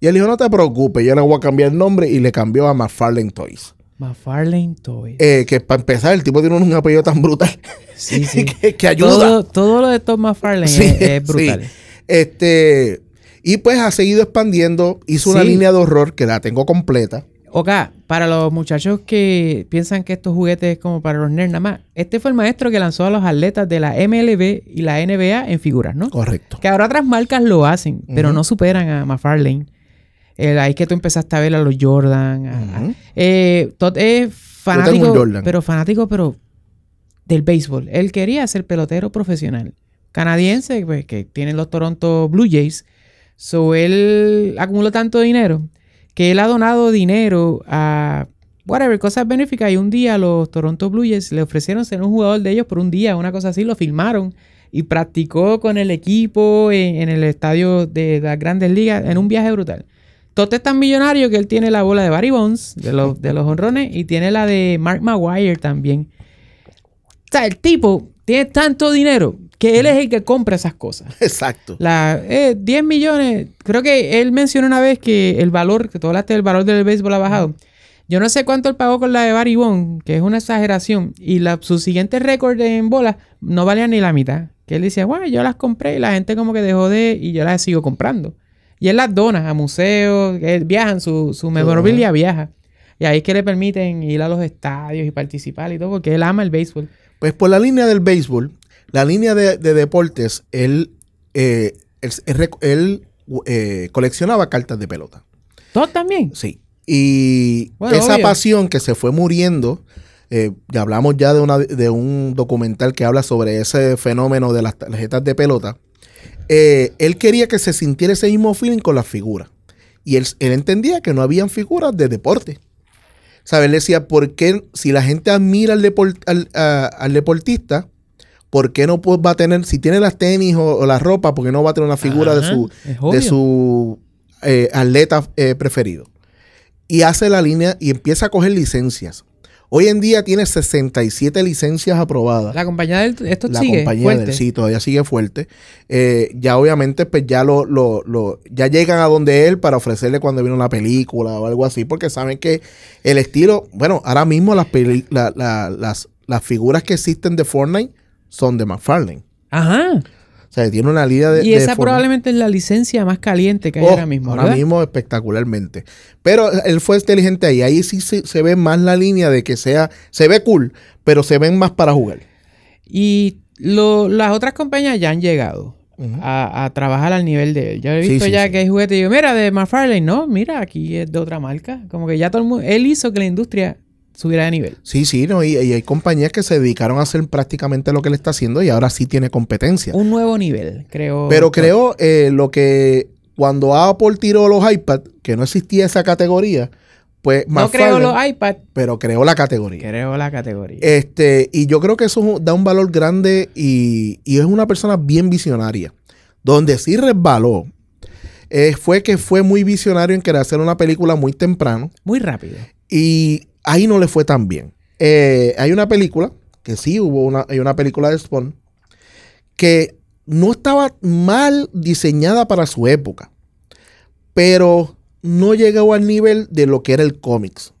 A: Y él dijo, no te preocupes, yo no voy a cambiar el nombre y le cambió a McFarlane Toys.
B: McFarlane Toys.
A: Eh, que para empezar, el tipo tiene un apellido tan brutal. Sí, sí. que, ayuda. Todo, lo de Tom McFarlane es, brutal. Este, y pues ha seguido expandiendo. Hizo una línea de horror que la tengo completa.
B: Oka, para los muchachos que piensan que estos juguetes es como para los nerds nada más, este fue el maestro que lanzó a los atletas de la MLB y la NBA en figuras, ¿no? Correcto. Que ahora otras marcas lo hacen, pero no superan a McFarlane eh, ahí ahí que tú empezaste a ver a los Jordan. Eh, es fanático, pero fanático, pero del béisbol. Él quería ser pelotero profesional. Canadiense, pues, que tienen los Toronto Blue Jays. So, él acumuló tanto dinero que él ha donado dinero a whatever, cosas benéficas. Y un día los Toronto Blue Jays le ofrecieron ser un jugador de ellos por un día, una cosa así, lo filmaron y practicó con el equipo en el estadio de las grandes ligas en un viaje brutal. Tote tan millonario que él tiene la bola de Barry Bonds, de los, de los honrones, y tiene la de Mark Maguire también. O sea, el tipo tiene tanto dinero que él es el que compra esas cosas. Exacto. La, 10 eh, millones. Creo que él mencionó una vez que el valor, que tú hablaste del valor del béisbol ha bajado. Yo no sé cuánto él pagó con la de Barry Bonds, que es una exageración. Y la, su siguiente récord en bolas no valía ni la mitad. Que él decía, bueno, yo las compré y la gente como que dejó de... Y yo las sigo comprando. Y él las dona a museos, él viajan, su, su memorabilia viaja. Y ahí es que le permiten ir a los estadios y participar y todo, porque
A: él ama el béisbol. Pues por la línea del béisbol, la línea de, deportes, él, eh, él, eh, coleccionaba cartas de pelota. todo también? Sí. Y esa pasión que se fue muriendo, eh, ya hablamos ya de, de un documental que habla sobre ese fenómeno de las tarjetas de pelota, eh, él quería que se sintiera ese mismo feeling con las figuras. Y él, entendía que no habían figuras de deporte. ¿Sabes? Él decía, ¿por qué si la gente admira al, deportista, ¿por qué no va a tener, si tiene las tenis o, la ropa, ¿por qué no va a tener una figura de su, de su eh, atleta eh, preferido? Y hace la línea y empieza a coger licencias. Hoy en día tiene 67 licencias aprobadas. La compañía
B: del, esto la compañía fuerte. Del, sí,
A: todavía sigue fuerte. Eh, ya obviamente, pues ya lo, lo, lo, ya llegan a donde él para ofrecerle cuando viene una película o algo así, porque saben que el estilo, bueno, ahora mismo las, las, las figuras que existen de Fortnite son de McFarlane. Ajá. O sea, tiene una línea de. Y esa probablemente
B: es la licencia más caliente que hay oh, ahora mismo. Ahora
A: mismo, espectacularmente. Pero eh, él fue inteligente ahí. Ahí sí se, ve más la línea de que sea. Se ve cool, pero se ven más para jugar.
B: Y las otras compañías ya han llegado. a, trabajar al nivel de él. Yo he visto ya que hay juguetes y digo, mira, de McFarlane, no, mira, aquí es de otra marca. Como que ya todo el mundo, él hizo que la industria subiera de nivel.
A: Sí, sí, no, y, hay compañías que se dedicaron a hacer prácticamente lo que él está haciendo y ahora sí tiene competencia. Un nuevo nivel, creo. Pero creo eh, lo que cuando Apple tiró los iPad, que no existía esa categoría, pues más. no creo los iPad, pero creó la categoría. Creo la categoría. Este, y yo creo que eso da un valor grande y, es una persona bien visionaria. Donde sí resbaló eh, fue que fue muy visionario en querer hacer una película muy temprano. Muy rápido. Y ahí no le fue tan bien. Eh, hay una película, que sí hubo una, hay una película de Spawn, que no estaba mal diseñada para su época, pero no llegó al nivel de lo que era el cómics.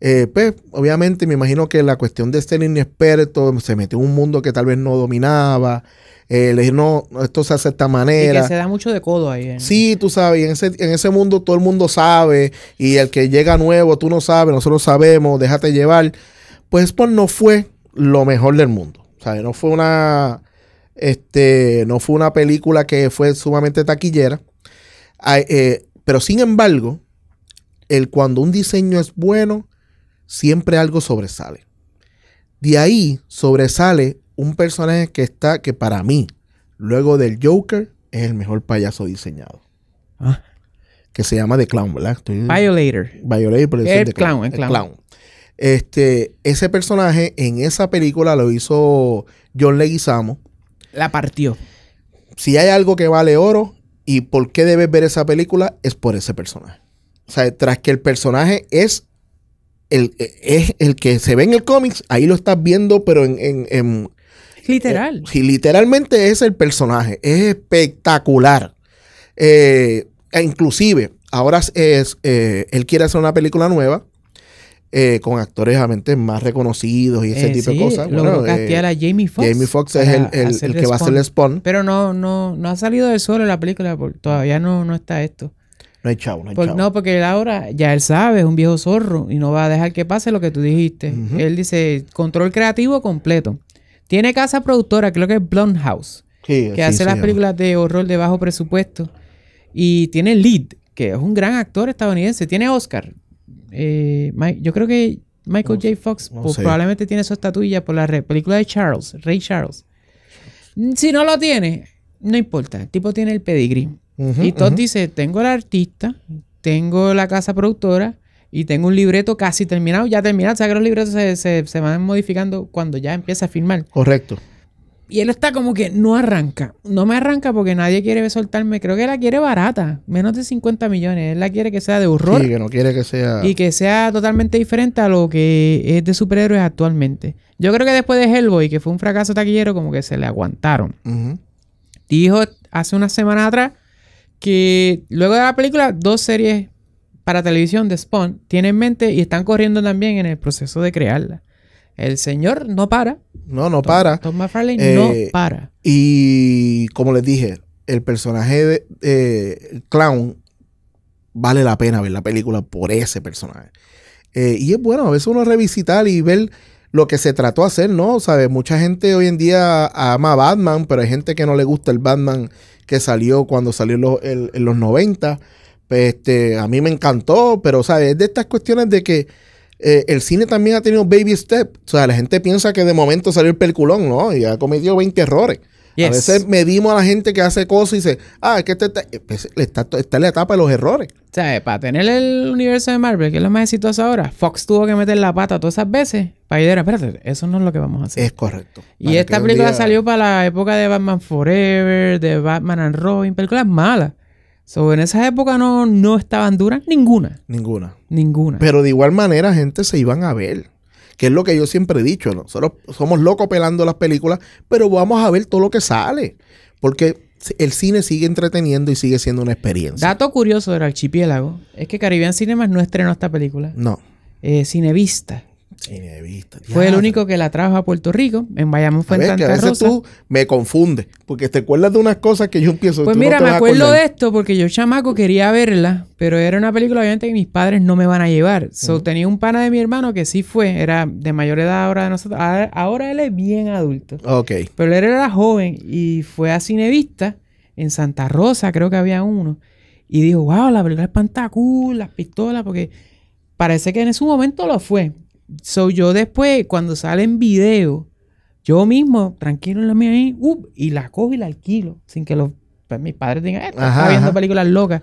A: Eh, pues, obviamente, me imagino que la cuestión de ser inexperto se metió en un mundo que tal vez no dominaba. Eh, no, esto se hace de esta manera. Y se da
B: mucho de codo ahí.
A: Sí, tú sabes, en ese, en ese mundo todo el mundo sabe, y el que llega nuevo, tú no sabes, nosotros sabemos, déjate llevar. Pues por no fue lo mejor del mundo. O no fue una, este, no fue una película que fue sumamente taquillera. Eh, pero sin embargo, el cuando un diseño es bueno, siempre algo sobresale. De ahí sobresale un personaje que está, que para mí, luego del Joker, es el mejor payaso diseñado. Ah. Que se llama The Clown, ¿verdad? Violator. Violator, el, clown, el, clown. Este, ese personaje en esa película lo hizo John Leguizamo.
B: La partió.
A: Si hay algo que vale oro y por qué debes ver esa película, es por ese personaje. O sea, tras que el personaje es el, es el que se ve en el cómics, ahí lo estás viendo, pero en, en Literal. Eh, si literalmente es el personaje. Es espectacular. Eh, e inclusive, ahora es, eh, él quiere hacer una película nueva. con actores más reconocidos y ese tipo de cosas. Bueno, a Jamie Foxx. Jamie Foxx es el, que va a hacer el Spawn.
B: Pero no, no, no ha salido del solo la película, todavía no, no está esto.
A: No hay chavo, no hay No,
B: porque él ahora, ya él sabe, es un viejo zorro y no va a dejar que pase lo que tú dijiste. Él dice, control creativo completo. Tiene casa productora, creo que es Blumhouse, que hace las películas de horror de bajo presupuesto. Y tiene Lead, que es un gran actor estadounidense. Tiene Oscar. Eh, yo creo que Michael J. Fox pues probablemente tiene su estatuilla por la película de Charles, Ray Charles. Mm, si no lo tiene, no importa. El tipo tiene el pedigrí.
A: y Todd dice,
B: tengo el artista, tengo la casa productora, y tengo un libreto casi terminado, ya terminado. O sea, que los libretos se, van modificando cuando ya empieza a filmar? Correcto. Y él está como que no arranca. No me arranca porque nadie quiere soltarme. Creo que la quiere barata. Menos de 50 millones. Él la quiere que sea de horror. Sí, que
A: no quiere que sea. Y que
B: sea totalmente diferente a lo que es de superhéroes actualmente. Yo creo que después de Hellboy, que fue un fracaso taquillero, como que se le aguantaron. Dijo hace una semana atrás que luego de la película, dos series para televisión de Spawn tienen en mente y están corriendo también en el proceso de crearla. El señor no para.
A: No, no para.
B: Tom McFarlane no eh, para.
A: Y como les dije, el personaje de eh, Clown vale la pena ver la película por ese personaje. Eh, y es bueno a veces uno revisitar y ver lo que se trató de hacer, ¿no? ¿Sabes? Mucha gente hoy en día ama a Batman, pero hay gente que no le gusta el Batman que salió cuando salió en los 90 este, a mí me encantó, pero, ¿sabes? Es de estas cuestiones de que eh, el cine también ha tenido baby step. O sea, la gente piensa que de momento salió el peliculón, ¿no? Y ha cometido 20 errores. A veces medimos a la gente que hace cosas y dice, ah, es que este eh, pues, está, está en la etapa de los errores. O sea, eh, para tener el universo
B: de Marvel, que es lo más exitoso ahora, Fox tuvo que meter la pata todas esas veces para ir a espérate, eso no es lo que vamos a hacer. Es correcto. Y esta película salió para la época de Batman Forever, de Batman and Robin, películas malas. So, en esa época no, estaban duras ninguna.
A: Ninguna. Ninguna. Pero de igual manera, gente se iban a ver. Que es lo que yo siempre he dicho. ¿no? Nosotros somos locos pelando las películas, pero vamos a ver todo lo que sale. Porque el cine sigue entreteniendo y sigue siendo una experiencia.
B: Dato curioso del archipiélago es que Caribbean Cinemas no estrenó esta película. No. Eh, Cinevista fue el único que la trajo
A: a Puerto Rico. En Bayamón fue en Santa a veces tú me confundes, porque te acuerdas de unas cosas que yo empiezo Pues mira, me acuerdo de
B: esto porque yo, chamaco, quería verla, pero era una película obviamente que mis padres no me van a llevar. So, Tenía un pana de mi hermano que sí fue, era de mayor edad ahora de nosotros. Ahora él es bien adulto. Ok. Pero él era joven y fue a Cinevista en Santa Rosa, creo que había uno. Y dijo, wow, la película es pantacú, las pistolas, porque parece que en ese momento lo fue. So yo después, cuando sale en video, yo mismo, tranquilo en la mía ahí, y la cojo y la alquilo, sin que los, pues, mis padres digan, eh, viendo películas locas.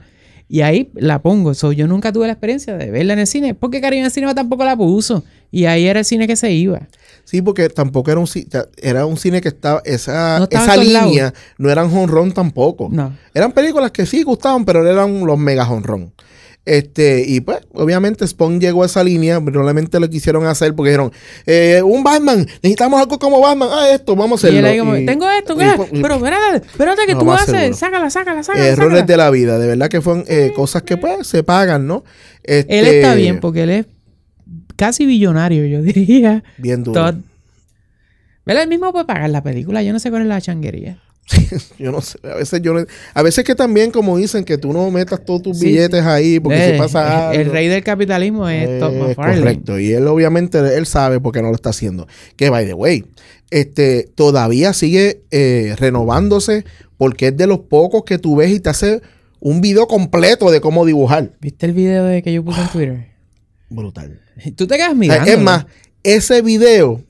B: Y ahí la pongo. So, yo nunca tuve la experiencia
A: de verla en el cine, porque el Cinema tampoco la puso. Y ahí era el cine que se iba. Sí, porque tampoco era un cine, era un cine que estaba, esa, línea, no eran honrón tampoco. Eran películas que sí gustaban, pero eran los mega honrón. Este, y pues, obviamente, Spawn llegó a esa línea. Probablemente lo quisieron hacer porque dijeron: eh, Un Batman, necesitamos algo como Batman. Ah, esto, vamos a hacerlo. Y le digo: Tengo
B: esto, pues, pero espérate, espérate que tú haces, sácala, sácala, sácala. Errores
A: de la vida, de verdad que fueron eh, cosas que pues se pagan, ¿no? él está este, bien porque él es casi billonario, yo diría. Bien duro.
B: Él mismo puede pagar la película, yo no sé cuál es la changuería.
A: yo no sé, a veces yo a veces que también como dicen que tú no metas todos tus billetes ahí porque se eh, pasa algo, el rey del capitalismo es eh, Tom Correcto, y él obviamente él sabe porque no lo está haciendo. Que by the way, este todavía sigue eh, renovándose porque es de los pocos que tú ves y te hace un video completo de cómo dibujar. ¿Viste el video de que yo puse en Twitter? Brutal. Tú te quedas mirando. Es más, ese video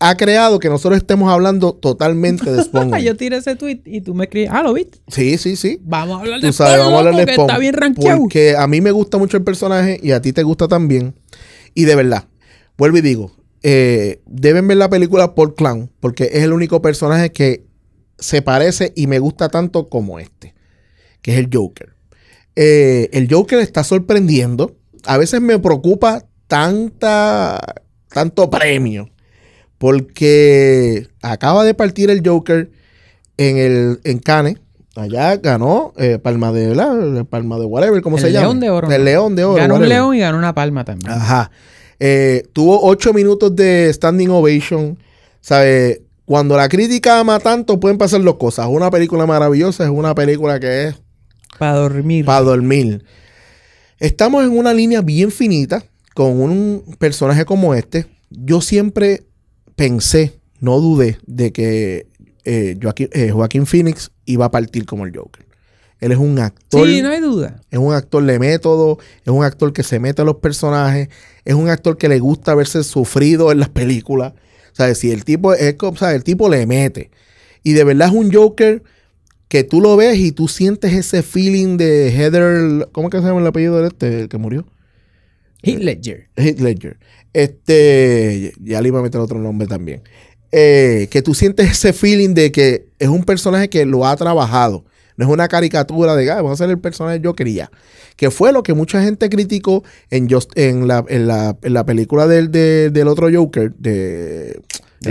A: ha creado que nosotros estemos hablando totalmente de Spawn.
B: Yo tiré ese tweet y tú me escribes, ah, ¿lo viste?
A: Sí, sí, sí. Vamos a hablar de Spawn, vamos Está bien Porque a mí me gusta mucho el personaje y a ti te gusta también. Y de verdad, vuelvo y digo, eh, deben ver la película por Clown, porque es el único personaje que se parece y me gusta tanto como este, que es el Joker. Eh, el Joker está sorprendiendo. A veces me preocupa tanta, tanto premio porque acaba de partir el Joker en, el, en Cannes. Allá ganó eh, Palma de la Palma de whatever, ¿cómo se llama? El León de Oro. León de Oro. Ganó un León y ganó una palma también. Ajá. Eh, tuvo ocho minutos de standing ovation. ¿Sabe? Cuando la crítica ama tanto, pueden pasar dos cosas. Una película maravillosa es una película que es. Para dormir. Para dormir. Estamos en una línea bien finita con un personaje como este. Yo siempre pensé, no dudé de que eh, eh, Joaquín, Phoenix iba a partir como el Joker. Él es un actor. Sí, no hay duda. Es un actor de método, es un actor que se mete a los personajes, es un actor que le gusta verse sufrido en las películas. O sea, si el tipo es, o sea, el tipo le mete. Y de verdad es un Joker que tú lo ves y tú sientes ese feeling de Heather, ¿cómo que se llama el apellido de este, que murió? Heath Ledger. Heath Ledger. Este, ya le iba a meter otro nombre también. Eh, que tú sientes ese feeling de que es un personaje que lo ha trabajado. No es una caricatura de, ah, vamos a ser el personaje que yo quería. Que fue lo que mucha gente criticó en, en, la, película del, otro Joker, del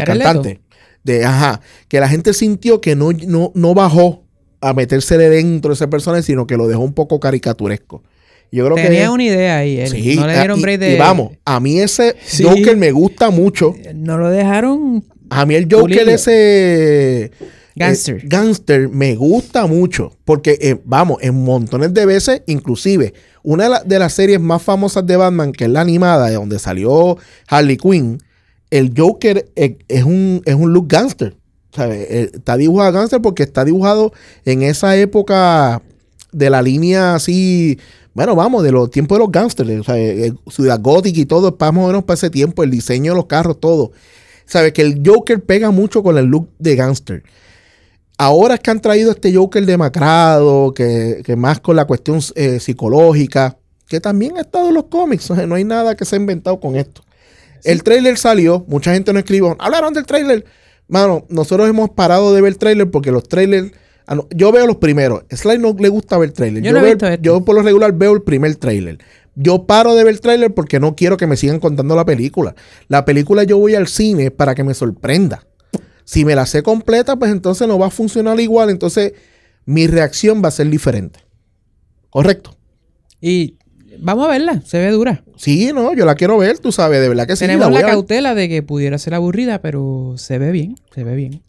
A: cantante. De, ajá, que la gente sintió que no, no, no bajó a metérsele dentro de ese personaje, sino que lo dejó un poco caricaturesco. Yo creo Tenía una idea ahí. no le ah, dieron y, vamos, a mí ese Joker me gusta mucho. Eh, no lo dejaron. A mí el Joker ese. Eh, gangster. gangster me gusta mucho. Porque, eh, vamos, en montones de veces, inclusive, una de, las series más famosas de Batman, que es la animada, de donde salió Harley Quinn, el Joker es, un, es un look gangster. Está dibujado gangster porque está dibujado en esa época de la línea así bueno, vamos, de los tiempos de los gángsters, o sea, eh, eh, Ciudad gótica y todo, más o menos para ese tiempo, el diseño de los carros, todo. Sabes que el Joker pega mucho con el look de gangster. Ahora es que han traído este Joker demacrado, que, que más con la cuestión eh, psicológica, que también ha estado en los cómics, o sea, no hay nada que se ha inventado con esto. El trailer salió, mucha gente no escribió, hablaron del trailer. Mano, nosotros hemos parado de ver el trailer porque los trailers Ah, yo veo los primeros. Slide no le gusta ver trailer. Yo, este. yo, por lo regular veo el primer trailer. Yo paro de ver trailer porque no quiero que me sigan contando la película. La película yo voy al cine para que me sorprenda. Si me la sé completa, pues entonces no va a funcionar igual. Entonces mi reacción va a ser diferente. Correcto. Y vamos a verla, se ve dura. Sí, no, yo la quiero ver, tú sabes, de verdad que sí. Tenemos la cautela
B: de que pudiera ser aburrida, pero
A: se ve bien, se ve bien.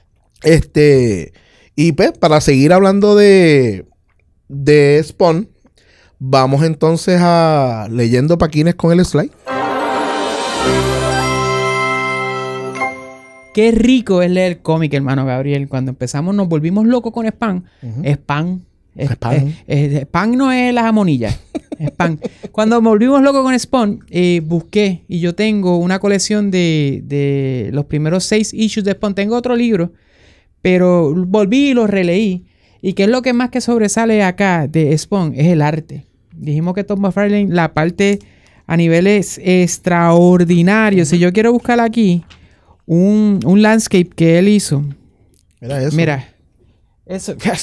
A: Este, y pues, para seguir hablando de, de Spawn, vamos entonces a leyendo paquines con el slide.
B: Qué rico es leer cómic, hermano Gabriel. Cuando empezamos nos volvimos locos con Spam. Spawn Spam. no es las amonillas. Spam. Cuando volvimos locos con Spawn, eh, busqué y yo tengo una colección de, de, los primeros seis issues de Spawn. Tengo otro libro pero volví y lo releí. ¿Y qué es lo que más que sobresale acá de Spawn? Es el arte. Dijimos que Tom McFarlane, la parte a niveles extraordinarios. Si yo quiero buscar aquí un, landscape que él hizo. Mira eso. Mira. Eso, Mira,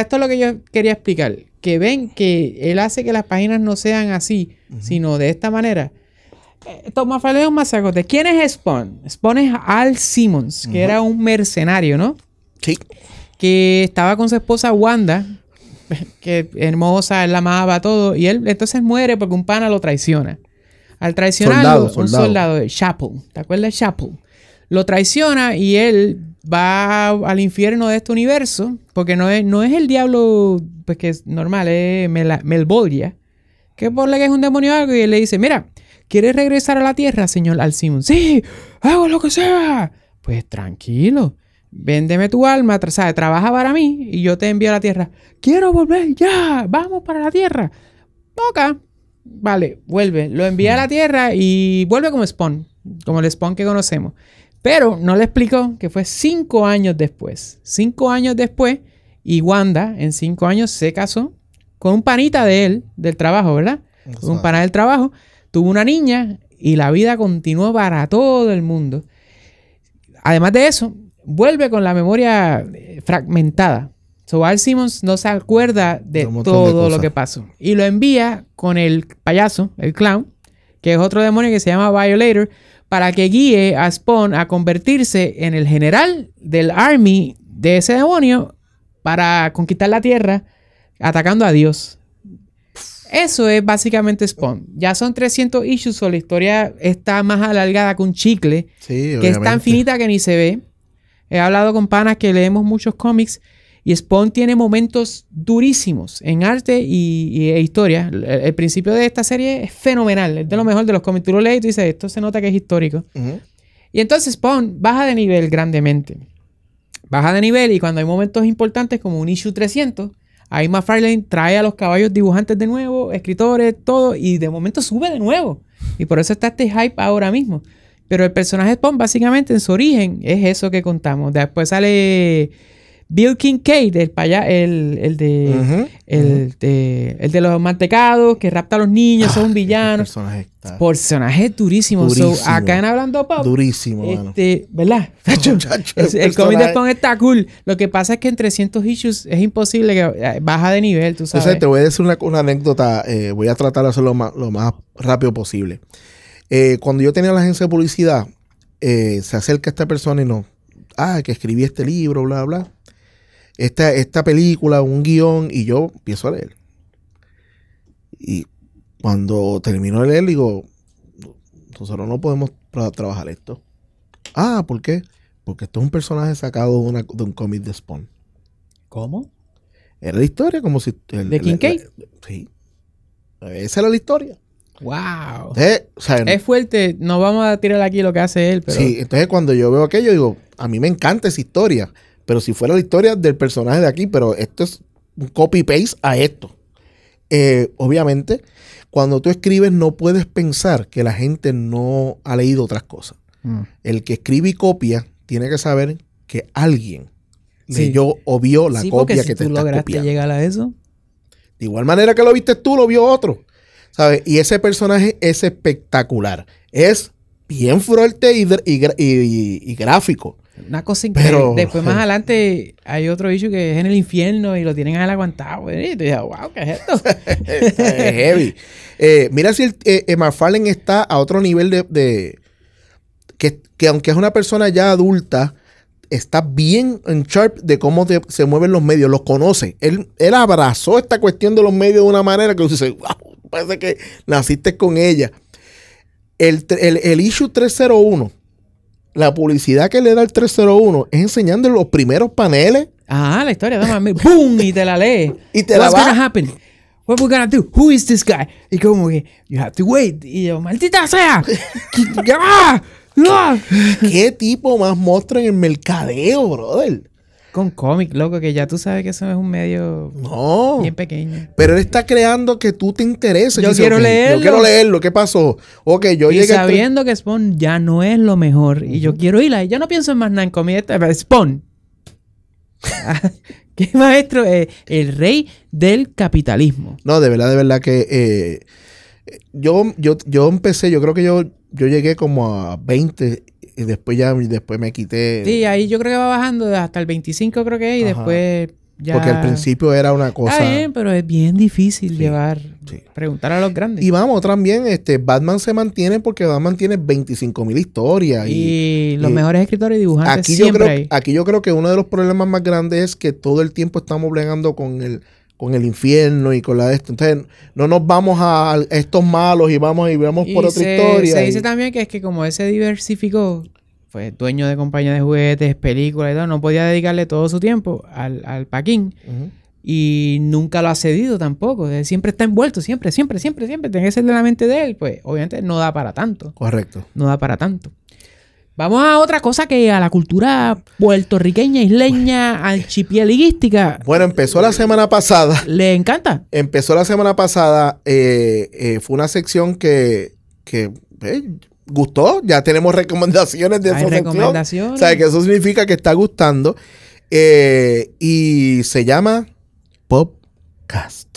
B: esto es lo que yo quería explicar. Que ven que él hace que las páginas no sean así, sino de esta manera. Eh, Tomás Fallen es un masacote. ¿Quién es Spawn? Spawn es Al Simmons, que era un mercenario, ¿no? Sí. Que estaba con su esposa Wanda, que hermosa, él la amaba, todo. Y él entonces muere porque un pana lo traiciona. Al traicionarlo, un soldado de Chapel, ¿te acuerdas de Chapel? Lo traiciona y él va al infierno de este universo, porque no es, no es el diablo, pues que es normal, es Mel que por la que es un demonio algo, y él le dice, mira, ¿Quieres regresar a la tierra, señor Alcimón? Sí, hago lo que sea. Pues tranquilo. Véndeme tu alma, ¿sabes? Trabaja para mí y yo te envío a la tierra. Quiero volver ya, vamos para la tierra. Boca. Vale, vuelve. Lo envía a la tierra y vuelve como Spawn, como el Spawn que conocemos. Pero no le explicó que fue cinco años después. Cinco años después, y Wanda en cinco años se casó con un panita de él, del trabajo, ¿verdad? Un pana del trabajo tuvo una niña y la vida continuó para todo el mundo. Además de eso, vuelve con la memoria eh, fragmentada. So Simmons no se acuerda de todo lo que pasó. Y lo envía con el payaso, el clown, que es otro demonio que se llama Violator, para que guíe a Spawn a convertirse en el general del army de ese demonio para conquistar la tierra atacando a Dios. Eso es básicamente Spawn. Ya son 300 issues o la historia está más alargada que un chicle,
A: que es tan
B: finita que ni se ve. He hablado con panas que leemos muchos cómics y Spawn tiene momentos durísimos en arte y, e historia. El, principio de esta serie es fenomenal, es de lo mejor de los cómics. Tú lo lees y tú dices, esto se nota que es histórico. Y entonces Spawn baja de nivel grandemente. Baja de nivel y cuando hay momentos importantes como un issue 300, Ahí McFarlane trae a los caballos dibujantes de nuevo, escritores, todo, y de momento sube de nuevo. Y por eso está este hype ahora mismo. Pero el personaje Spawn, básicamente, en su origen, es eso que contamos. Después sale Bill Kincaid, el, el, el, de, el, de, el de los mantecados, que rapta a los niños, ah, es este un villano. Personaje, durísimo. acá en Hablando Pop. Durísimo, este, ¿Verdad? el, cómic de está cool. Lo que pasa es que en 300 issues es imposible que eh, baja de nivel, tú sabes. te voy
A: a decir una, anécdota. Eh, voy a tratar de hacerlo lo más, rápido posible. Eh, cuando yo tenía la agencia de publicidad, se acerca esta persona y no, ah, que escribí este libro, bla, bla esta, esta película, un guión, y yo empiezo a leer. Y cuando termino de leer, digo, nosotros no podemos trabajar esto. Ah, ¿por qué? Porque esto es un personaje sacado de, una, un cómic de Spawn. ¿Cómo? Era la historia como si... El, ¿De Kincaid? Sí. Esa era la historia. ¡Wow! es fuerte. No vamos a tirar aquí lo que hace él, Sí, entonces cuando yo veo aquello, digo, a mí me encanta esa historia. Pero si fuera la historia del personaje de aquí, pero esto es un copy-paste a esto. Eh, obviamente, cuando tú escribes no puedes pensar que la gente no ha leído otras cosas. Mm. El que escribe y copia tiene que saber que alguien leyó o vio la copia que te tú lograste llegar a eso. De igual manera que lo viste tú, lo vio otro. ¿Sabes? Y ese personaje es espectacular. Es bien fuerte y gráfico.
B: Una cosa increíble. Pero, Después, más adelante, hay otro issue que es en el infierno y lo
A: tienen al aguantado. Y te wow, ¿qué es esto? es heavy. Eh, mira si el, eh, está a otro nivel de. que, aunque es una persona ya adulta, está bien en sharp de cómo se mueven los medios, los conoce. Él, él abrazó esta cuestión de los medios de una manera que dice, wow, parece que naciste con ella. El, el, el issue 301 la publicidad que le da el 301 es enseñando los primeros paneles.
B: Ah, la historia, dame, ¡boom! Y te la lee. y te What's la va? gonna happen? What we gonna do? Who is this guy? Y como que, you have to wait. Y yo, maldita sea. ¿Qué, ¿Qué tipo
A: más monstruo en el mercadeo, brother?
B: con cómic, loco, que ya tú sabes que eso es un medio bien pequeño.
A: Pero él está creando que tú te intereses. Yo quiero leerlo. Yo quiero leerlo. ¿Qué pasó? Ok, yo y este- sabiendo
B: que Spawn ya no es lo mejor y yo quiero ir Yo no pienso en más nada en comida. Este, Spawn. ¿Qué maestro? es? Eh,
A: el rey del capitalismo. No, de verdad, de verdad que... Eh, yo, yo, empecé, yo creo que yo, yo llegué como a 20 y después ya después me quité. Sí,
B: ahí yo creo que va bajando hasta el 25 creo que y después
A: ya... Porque al principio era una cosa...
B: pero es bien difícil llevar, preguntar
A: a los grandes. Y vamos, también, este, Batman se mantiene porque Batman tiene 25 mil historias. Y, los mejores escritores y dibujantes aquí yo creo, Aquí yo creo que uno de los problemas más grandes es que todo el tiempo estamos bregando con el con el infierno y con la de esto. Entonces, no nos vamos a estos malos y vamos y vamos por otra historia. Se dice
B: también que es que como ese diversificó, fue dueño de compañía de juguetes, películas y todo, no podía dedicarle todo su tiempo al, al Paquín. Y nunca lo ha cedido tampoco. Siempre está envuelto, siempre, siempre, siempre, siempre. Tiene que ser de la mente de él. Pues obviamente no da para tanto. Correcto. No da para tanto. Vamos a otra cosa que a la cultura puertorriqueña, isleña, liguística.
A: Bueno, empezó la semana pasada. ¿Le encanta? Empezó la semana pasada. Eh, eh, fue una sección que, que eh, gustó. Ya tenemos recomendaciones de Hay recomendaciones. O sea, que eso significa que está gustando. y se llama Popcast.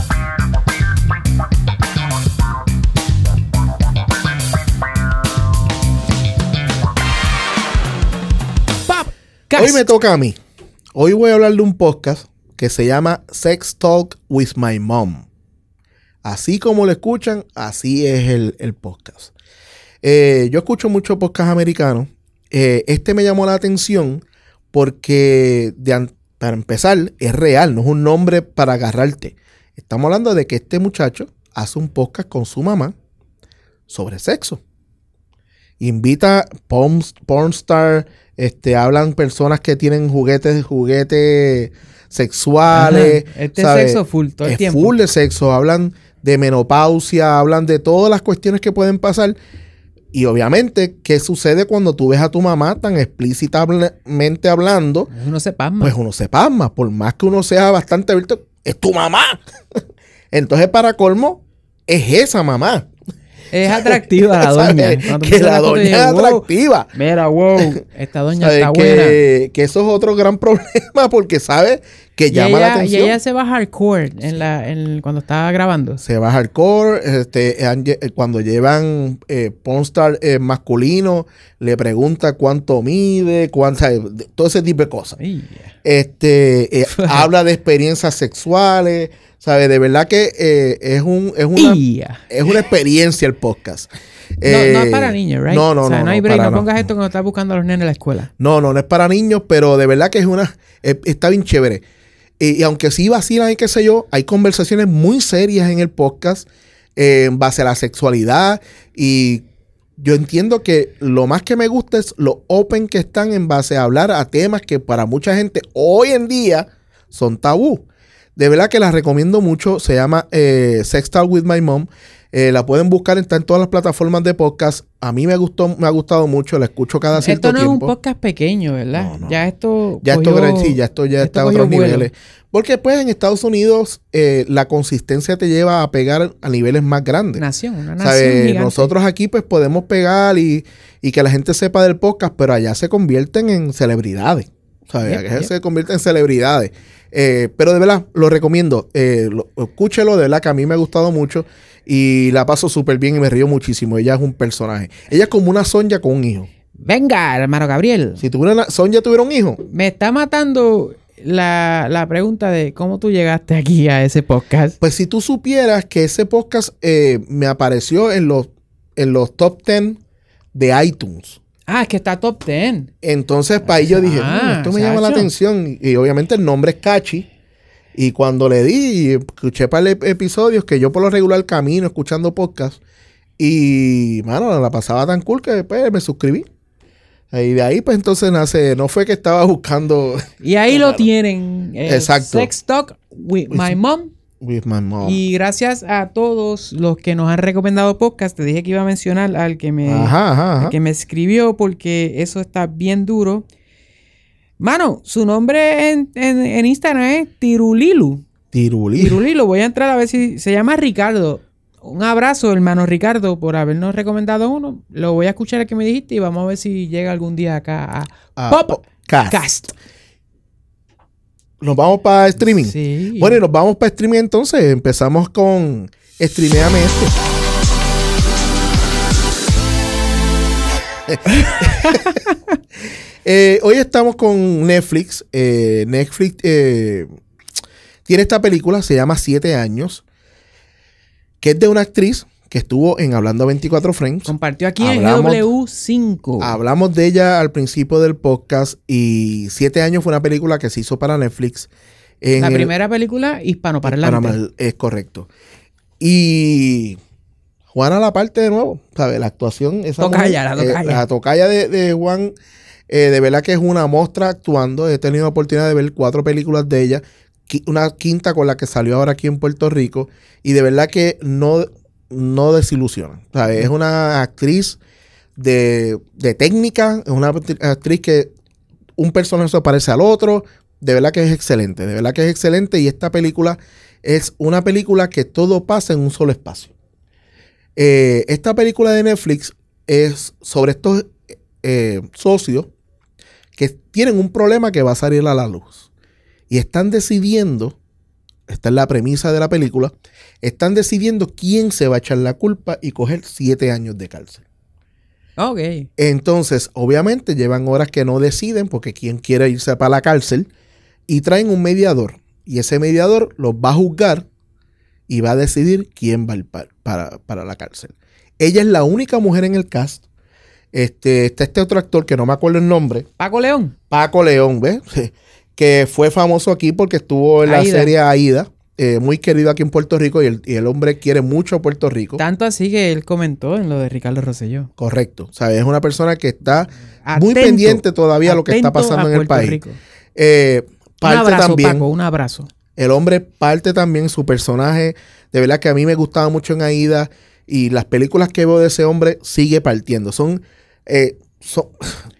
A: Hoy me toca a mí. Hoy voy a hablar de un podcast que se llama Sex Talk with My Mom. Así como lo escuchan, así es el, podcast. Eh, yo escucho mucho podcasts americanos. Eh, este me llamó la atención porque, para empezar, es real, no es un nombre para agarrarte. Estamos hablando de que este muchacho hace un podcast con su mamá sobre sexo invita pornstar, este, hablan personas que tienen juguetes, juguetes sexuales. Este sexo full todo el es Full de sexo, hablan de menopausia, hablan de todas las cuestiones que pueden pasar. Y obviamente, ¿qué sucede cuando tú ves a tu mamá tan explícitamente hablando? Pues uno se pasma. Pues uno se pasma. Por más que uno sea bastante abierto, es tu mamá. Entonces, para colmo, es esa mamá. Es atractiva la doña. Que la doña es atractiva. mira, wow, esta doña está buena. Que, eso es otro gran problema porque sabe que llama la atención. Y ella se va hardcore en la, en, cuando está grabando. Se va hardcore. Este, cuando llevan eh, eh, masculino, le pregunta cuánto mide, cuánta, todo ese tipo de cosas. Este, eh, habla de experiencias sexuales. ¿Sabes? De verdad que eh, es, un, es, una, es una experiencia el podcast. no, es eh, para niños, ¿right? No, no, no. no hay no pongas
B: esto cuando estás buscando a los nenes en la escuela.
A: No, no, no es para niños, pero de verdad que es una. Eh, está bien chévere. Y, aunque sí vacilan y qué sé yo, hay conversaciones muy serias en el podcast en base a la sexualidad. Y yo entiendo que lo más que me gusta es lo open que están en base a hablar a temas que para mucha gente hoy en día son tabú. De verdad que la recomiendo mucho. Se llama eh, Sextal with My Mom. Eh, la pueden buscar, está en todas las plataformas de podcast. A mí me gustó, me ha gustado mucho, la escucho cada cierto tiempo. Esto no es un podcast
B: pequeño, ¿verdad? Ya esto. Ya ya
A: esto ya está a otros niveles. Porque pues en Estados Unidos eh, la consistencia te lleva a pegar a niveles más grandes. Nación, una nación. Nosotros aquí pues podemos pegar y, que la gente sepa del podcast, pero allá se convierten en celebridades. ¿sabes? se convierten en celebridades. Eh, pero de verdad, lo recomiendo. Eh, escúchelo, de verdad que a mí me ha gustado mucho y la paso súper bien y me río muchísimo. Ella es un personaje. Ella es como una Sonja con un hijo. Venga, hermano Gabriel. Si tuviera una, Sonja tuviera un hijo. Me está matando la, pregunta de cómo tú llegaste aquí a ese podcast. Pues si tú supieras que ese podcast eh, me apareció en los, en los top 10 de iTunes. Ah, es que está top 10. Entonces, para ahí yo dije, mm, ah, esto me llama la atención. Y, obviamente el nombre es Cachi. Y cuando le di, escuché para episodios que yo por lo regular camino escuchando podcast. Y, mano, la pasaba tan cool que después pues, me suscribí. Y de ahí, pues entonces nace, no fue que estaba buscando.
B: Y ahí lo tienen. Eh, Exacto. Sex Talk with My Mom y gracias a todos los que nos han recomendado podcast, te dije que iba a mencionar al que me, que me escribió porque eso está bien duro. Mano, su nombre en, Instagram es Tirulilu. Tirulilu. Tirulilu, voy a entrar a ver si se llama Ricardo. Un abrazo, hermano Ricardo, por habernos recomendado uno. Lo voy a escuchar el que me dijiste y vamos a ver si llega algún día acá a,
A: nos vamos para streaming. Sí. Bueno, y nos vamos para streaming entonces. Empezamos con Streameame este! Eh, hoy estamos con Netflix. Eh, Netflix eh, tiene esta película, se llama Siete años, que es de una actriz que estuvo en Hablando 24 Frames. Compartió aquí en W5. Hablamos de ella al principio del podcast y Siete años fue una película que se hizo para Netflix. la primera película Hispano Hispano es correcto. Y Juana la parte de nuevo, ¿sabes? La actuación. Esa eh, la tocaya. la de, Juan, eh, de verdad que es una mostra actuando. He tenido la oportunidad de ver cuatro películas de ella una quinta con la que salió ahora aquí en Puerto Rico. Y de verdad que no, no desilusiona. es una actriz de, técnica, es una actriz que un personaje se parece al otro. De verdad que es excelente, de verdad que es excelente. Y esta película es una película que todo pasa en un solo espacio. Eh, esta película de Netflix es sobre estos eh, socios que tienen un problema que va a salir a la luz. Y están decidiendo esta es la premisa de la película, están decidiendo quién se va a echar la culpa y coger siete años de cárcel. Ok. Entonces, obviamente llevan horas que no deciden porque quién quiere irse para la cárcel y traen un mediador. Y ese mediador los va a juzgar y va a decidir quién va para, para, para la cárcel. Ella es la única mujer en el cast. Este, está este otro actor que no me acuerdo el nombre. Paco León. Paco León, ¿ves? que fue famoso aquí porque estuvo en la serie Aida. Eh, muy querido aquí en Puerto Rico y el, hombre quiere mucho a Puerto Rico.
B: Tanto así que él comentó
A: en lo de Ricardo Rosselló. Correcto. O sea, es una persona que está muy pendiente todavía a lo que está pasando en el país. Eh, parte también. un abrazo. El hombre parte también su personaje. De verdad que a mí me gustaba mucho en Aida y las películas que veo de ese hombre sigue partiendo. Son. Eh,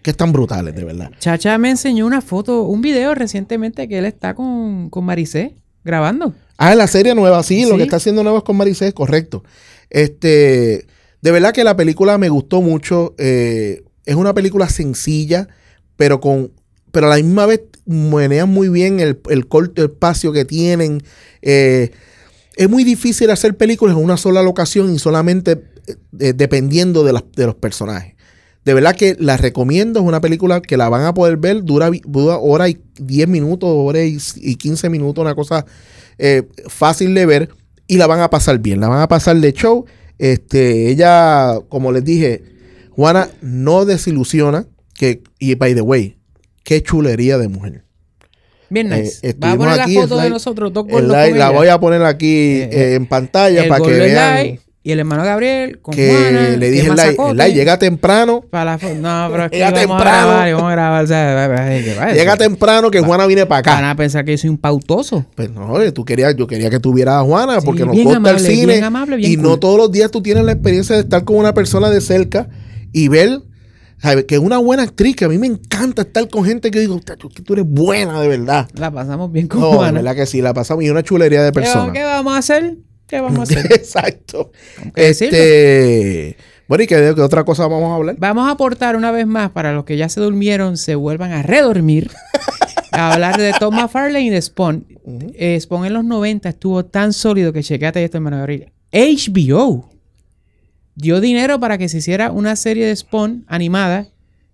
A: que están brutales, de verdad.
B: Chacha me enseñó una foto, un video recientemente que él está con, con Maricé grabando.
A: Ah, en la serie nueva, sí, lo que está haciendo nuevo es con Maricé, correcto. Este, de verdad que la película me gustó mucho. Eh, es una película sencilla, pero con. Pero a la misma vez manean muy bien el, corto espacio que tienen. Eh, es muy difícil hacer películas en una sola locación y solamente eh, dependiendo de, las, de los personajes. De verdad que la recomiendo, es una película que la van a poder ver, dura, dura hora y 10 minutos, hora y, 15 minutos, una cosa eh, fácil de ver y la van a pasar bien, la van a pasar de show. Este, ella, como les dije, Juana no desilusiona, que, y by the way, qué chulería de mujer. Bien eh, nice. Va a poner la foto de nosotros dos La, voy a poner aquí eh, en pantalla para que vean. Y
B: el hermano Gabriel con que Juana, le dije, el like, eh, llega temprano. no, pero es llega temprano. vamos
A: a grabar. llega temprano que Juana viene para acá. Van a pensar que yo soy un pautoso. Pues no, eh, tú querías, yo quería que tuviera a Juana porque nos gusta el cine. y no todos los días tú tienes la experiencia de estar con una persona de cerca y ver que es una buena actriz, que a mí me encanta estar con gente que digo, que tú eres buena de verdad. La pasamos bien con no, Juana. verdad que sí, la pasamos y una chulería de personas. ¿Qué
B: vamos a hacer? ¿Qué vamos a hacer? Exacto.
A: Este,
B: bueno, ¿y qué, otra cosa vamos a hablar? Vamos a aportar una vez más para los que ya se durmieron, se vuelvan a redormir. a hablar de Thomas Farley y de Spawn. Eh, Spawn en los 90 estuvo tan sólido que chequeate esto, hermano Gabriel. HBO dio dinero para que se hiciera una serie de Spawn animada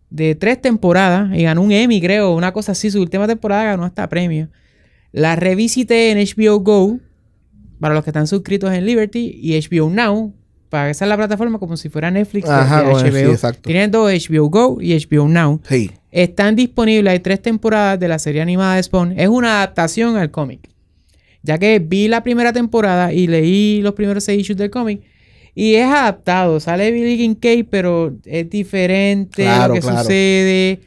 B: de tres temporadas y ganó un Emmy, creo, una cosa así. Su última temporada ganó hasta premio. La revisité en HBO Go para los que están suscritos en Liberty y HBO Now, para esa es la plataforma como si fuera Netflix Ajá, HBO. Tienen HBO Go y HBO Now. Están disponibles, hay tres temporadas de la serie animada de Spawn. Es una adaptación al cómic. Ya que vi la primera temporada y leí los primeros seis issues del cómic. Y es adaptado. Sale Billy Kincaid, pero es diferente lo que sucede.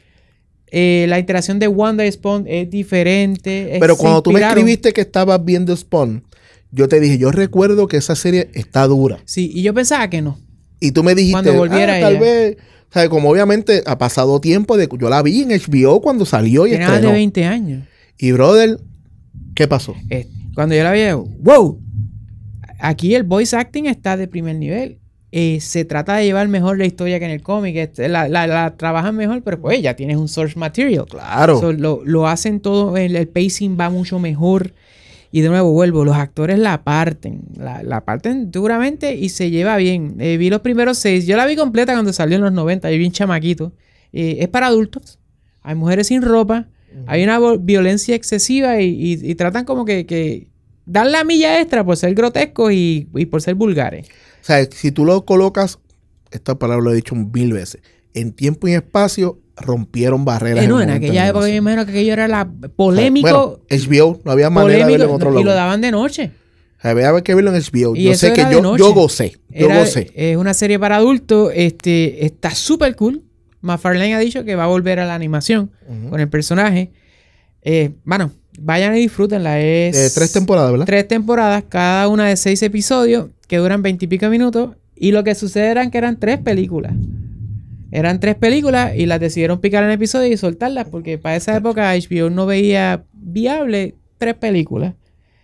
B: Eh, la interacción de Wanda y Spawn es diferente. pero cuando tú me escribiste
A: que estabas viendo Spawn, yo te dije, yo recuerdo que esa serie está dura. Sí, y yo pensaba que no. Y tú me dijiste, cuando volviera ah, tal vez, sea, Como obviamente ha pasado tiempo de yo la vi en HBO cuando salió y Tenía estrenó. de 20 años. Y brother, ¿qué pasó? Eh, cuando yo
B: la vi, wow. Aquí el voice acting está de primer nivel. Eh, se trata de llevar mejor la historia que en el cómic. Este, la, trabajan mejor, pero pues ya tienes un source material. Claro. lo, hacen todo, el, pacing va mucho mejor. Y de nuevo vuelvo, los actores la parten, la, parten duramente y se lleva bien. Eh, vi los primeros seis, yo la vi completa cuando salió en los 90, vi un chamaquito. Eh, es para adultos, hay mujeres sin ropa, hay una violencia excesiva y, tratan como que, que, dan
A: la milla extra por ser grotescos y, y por ser vulgares. O sea, si tú lo colocas, esta palabra lo he dicho mil veces, en tiempo y espacio rompieron barreras. Eh, en, aquella época
B: yo imagino que aquello era la polémico.
A: HBO, no había manera de verlo en otro lado Y lo daban de noche. Había que verlo en HBO. yo sé que yo, yo gocé. Yo Es
B: eh, una serie para adultos. Este, está súper cool. MaFarlane ha dicho que va a volver a la animación con el personaje. Eh, bueno, vayan y disfrútenla. Es eh, tres temporadas, ¿verdad? Tres temporadas, cada una de seis episodios que duran veintipico minutos. Y lo que sucede era que eran tres películas. Eran tres películas y las decidieron picar en episodios y soltarlas porque para esa época HBO no veía viable tres películas.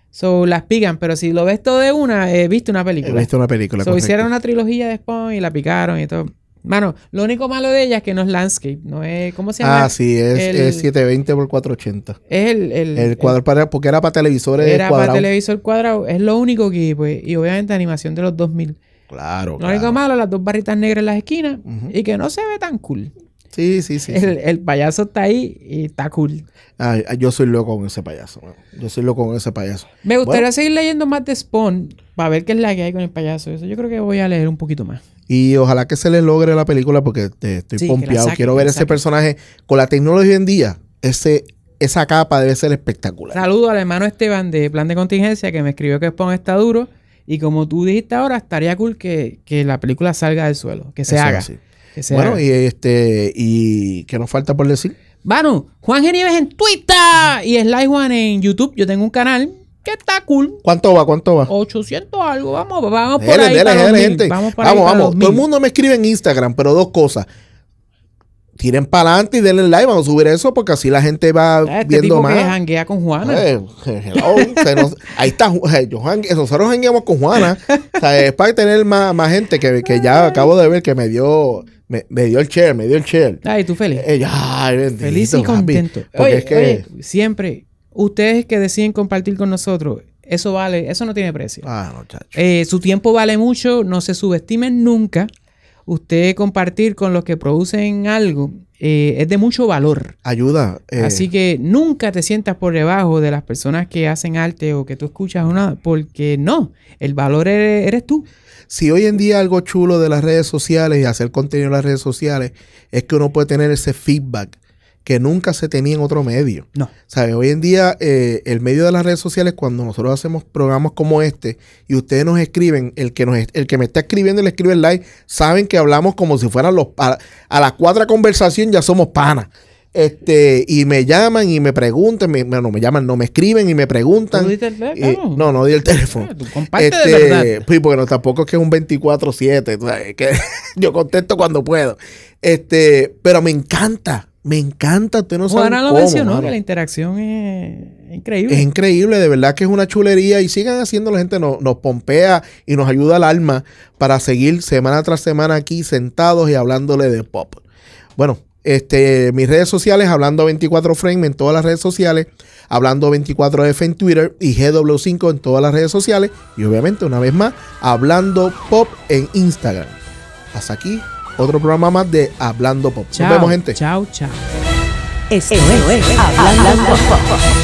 B: So las pican, pero si lo ves todo de una, he eh, visto una película. He visto una película. So hicieron una trilogía de Spawn y la picaron y todo. Mano, lo único malo de ella es que no es landscape, no es. ¿Cómo se llama? Ah, sí, es,
A: 720 por 480.
B: Es el. El, cuadro
A: Porque era para televisores era cuadrados. Era para
B: televisor cuadrado, es lo único que. Pues, y obviamente animación de los 2000. Claro. No claro. digo malo, las dos barritas negras
A: en las esquinas y que no se ve tan cool. Sí, sí, sí. El, payaso está ahí y está cool. yo soy loco con ese payaso. Yo soy loco con ese payaso. Me gustaría
B: seguir leyendo más de Spawn para ver qué es la que hay con el payaso. Eso yo creo que voy a leer un poquito más.
A: Y ojalá que se le logre la película porque eh, estoy pompeado. Quiero ver ese personaje con la tecnología hoy en día. Ese, esa capa debe ser espectacular.
B: Saludo al hermano Esteban de Plan de Contingencia que me escribió que Spawn está duro. Y como tú dijiste ahora, estaría cool que, la película salga del suelo,
A: que se haga. bueno, y este, y ¿qué nos falta por decir?
B: Bueno, Juan Genieves en Twitter y Sly Juan en YouTube. Yo tengo un canal que está cool.
A: ¿Cuánto va? ¿Cuánto va?
B: 800 algo. Vamos, vamos por ahí. Vamos, vamos. Todo el
A: mundo me escribe en Instagram, pero dos cosas tiren para adelante y denle like. Vamos a subir eso porque así la gente va ah, este viendo tipo más. Que janguea
B: con Juana. Eh, eh,
A: hello, ahí está. Eh, yo nosotros jangueamos con Juana. o sea, es para tener más, más gente que, que ya acabo de ver que me dio. Me, dio el chair, me dio el chair. Ay, tú feliz. feliz y contento. porque es que...
B: siempre, ustedes que deciden compartir con nosotros, eso vale, eso no tiene precio. Ah, Eh, su tiempo vale mucho, no se subestimen nunca usted compartir con los que producen algo eh, es de mucho valor.
A: Ayuda. Eh. Así
B: que nunca te sientas por debajo de las personas que hacen arte o que tú escuchas
A: una, porque no, el valor eres, eres tú. Si hoy en día algo chulo de las redes sociales y hacer contenido en las redes sociales es que uno puede tener ese feedback que nunca se tenía en otro medio. No. Hoy en día, eh, el medio de las redes sociales, cuando nosotros hacemos programas como este y ustedes nos escriben, el que, nos, el que me está escribiendo y le escribe el like saben que hablamos como si fueran los. A, a la cuadra conversación ya somos panas. Este, y me llaman y me preguntan, me, no me llaman, no me escriben y me preguntan. Eh, no, no di el teléfono. Eh, tú este, pues, porque tampoco es que es un 24-7, que yo contesto cuando puedo. Este, pero me encanta me encanta, usted no sabe. la
B: interacción es increíble. Es
A: increíble, de verdad que es una chulería y sigan haciendo, la gente nos, nos pompea y nos ayuda al alma para seguir semana tras semana aquí sentados y hablándole de pop. Bueno, este, mis redes sociales, hablando 24 Frame en todas las redes sociales, hablando 24F en Twitter y GW5 en todas las redes sociales y obviamente una vez más, hablando pop en Instagram. Hasta aquí otro programa más de Hablando Pop. Nos vemos, gente. Chao, chao.
B: Esto, es, Hablando, Pop.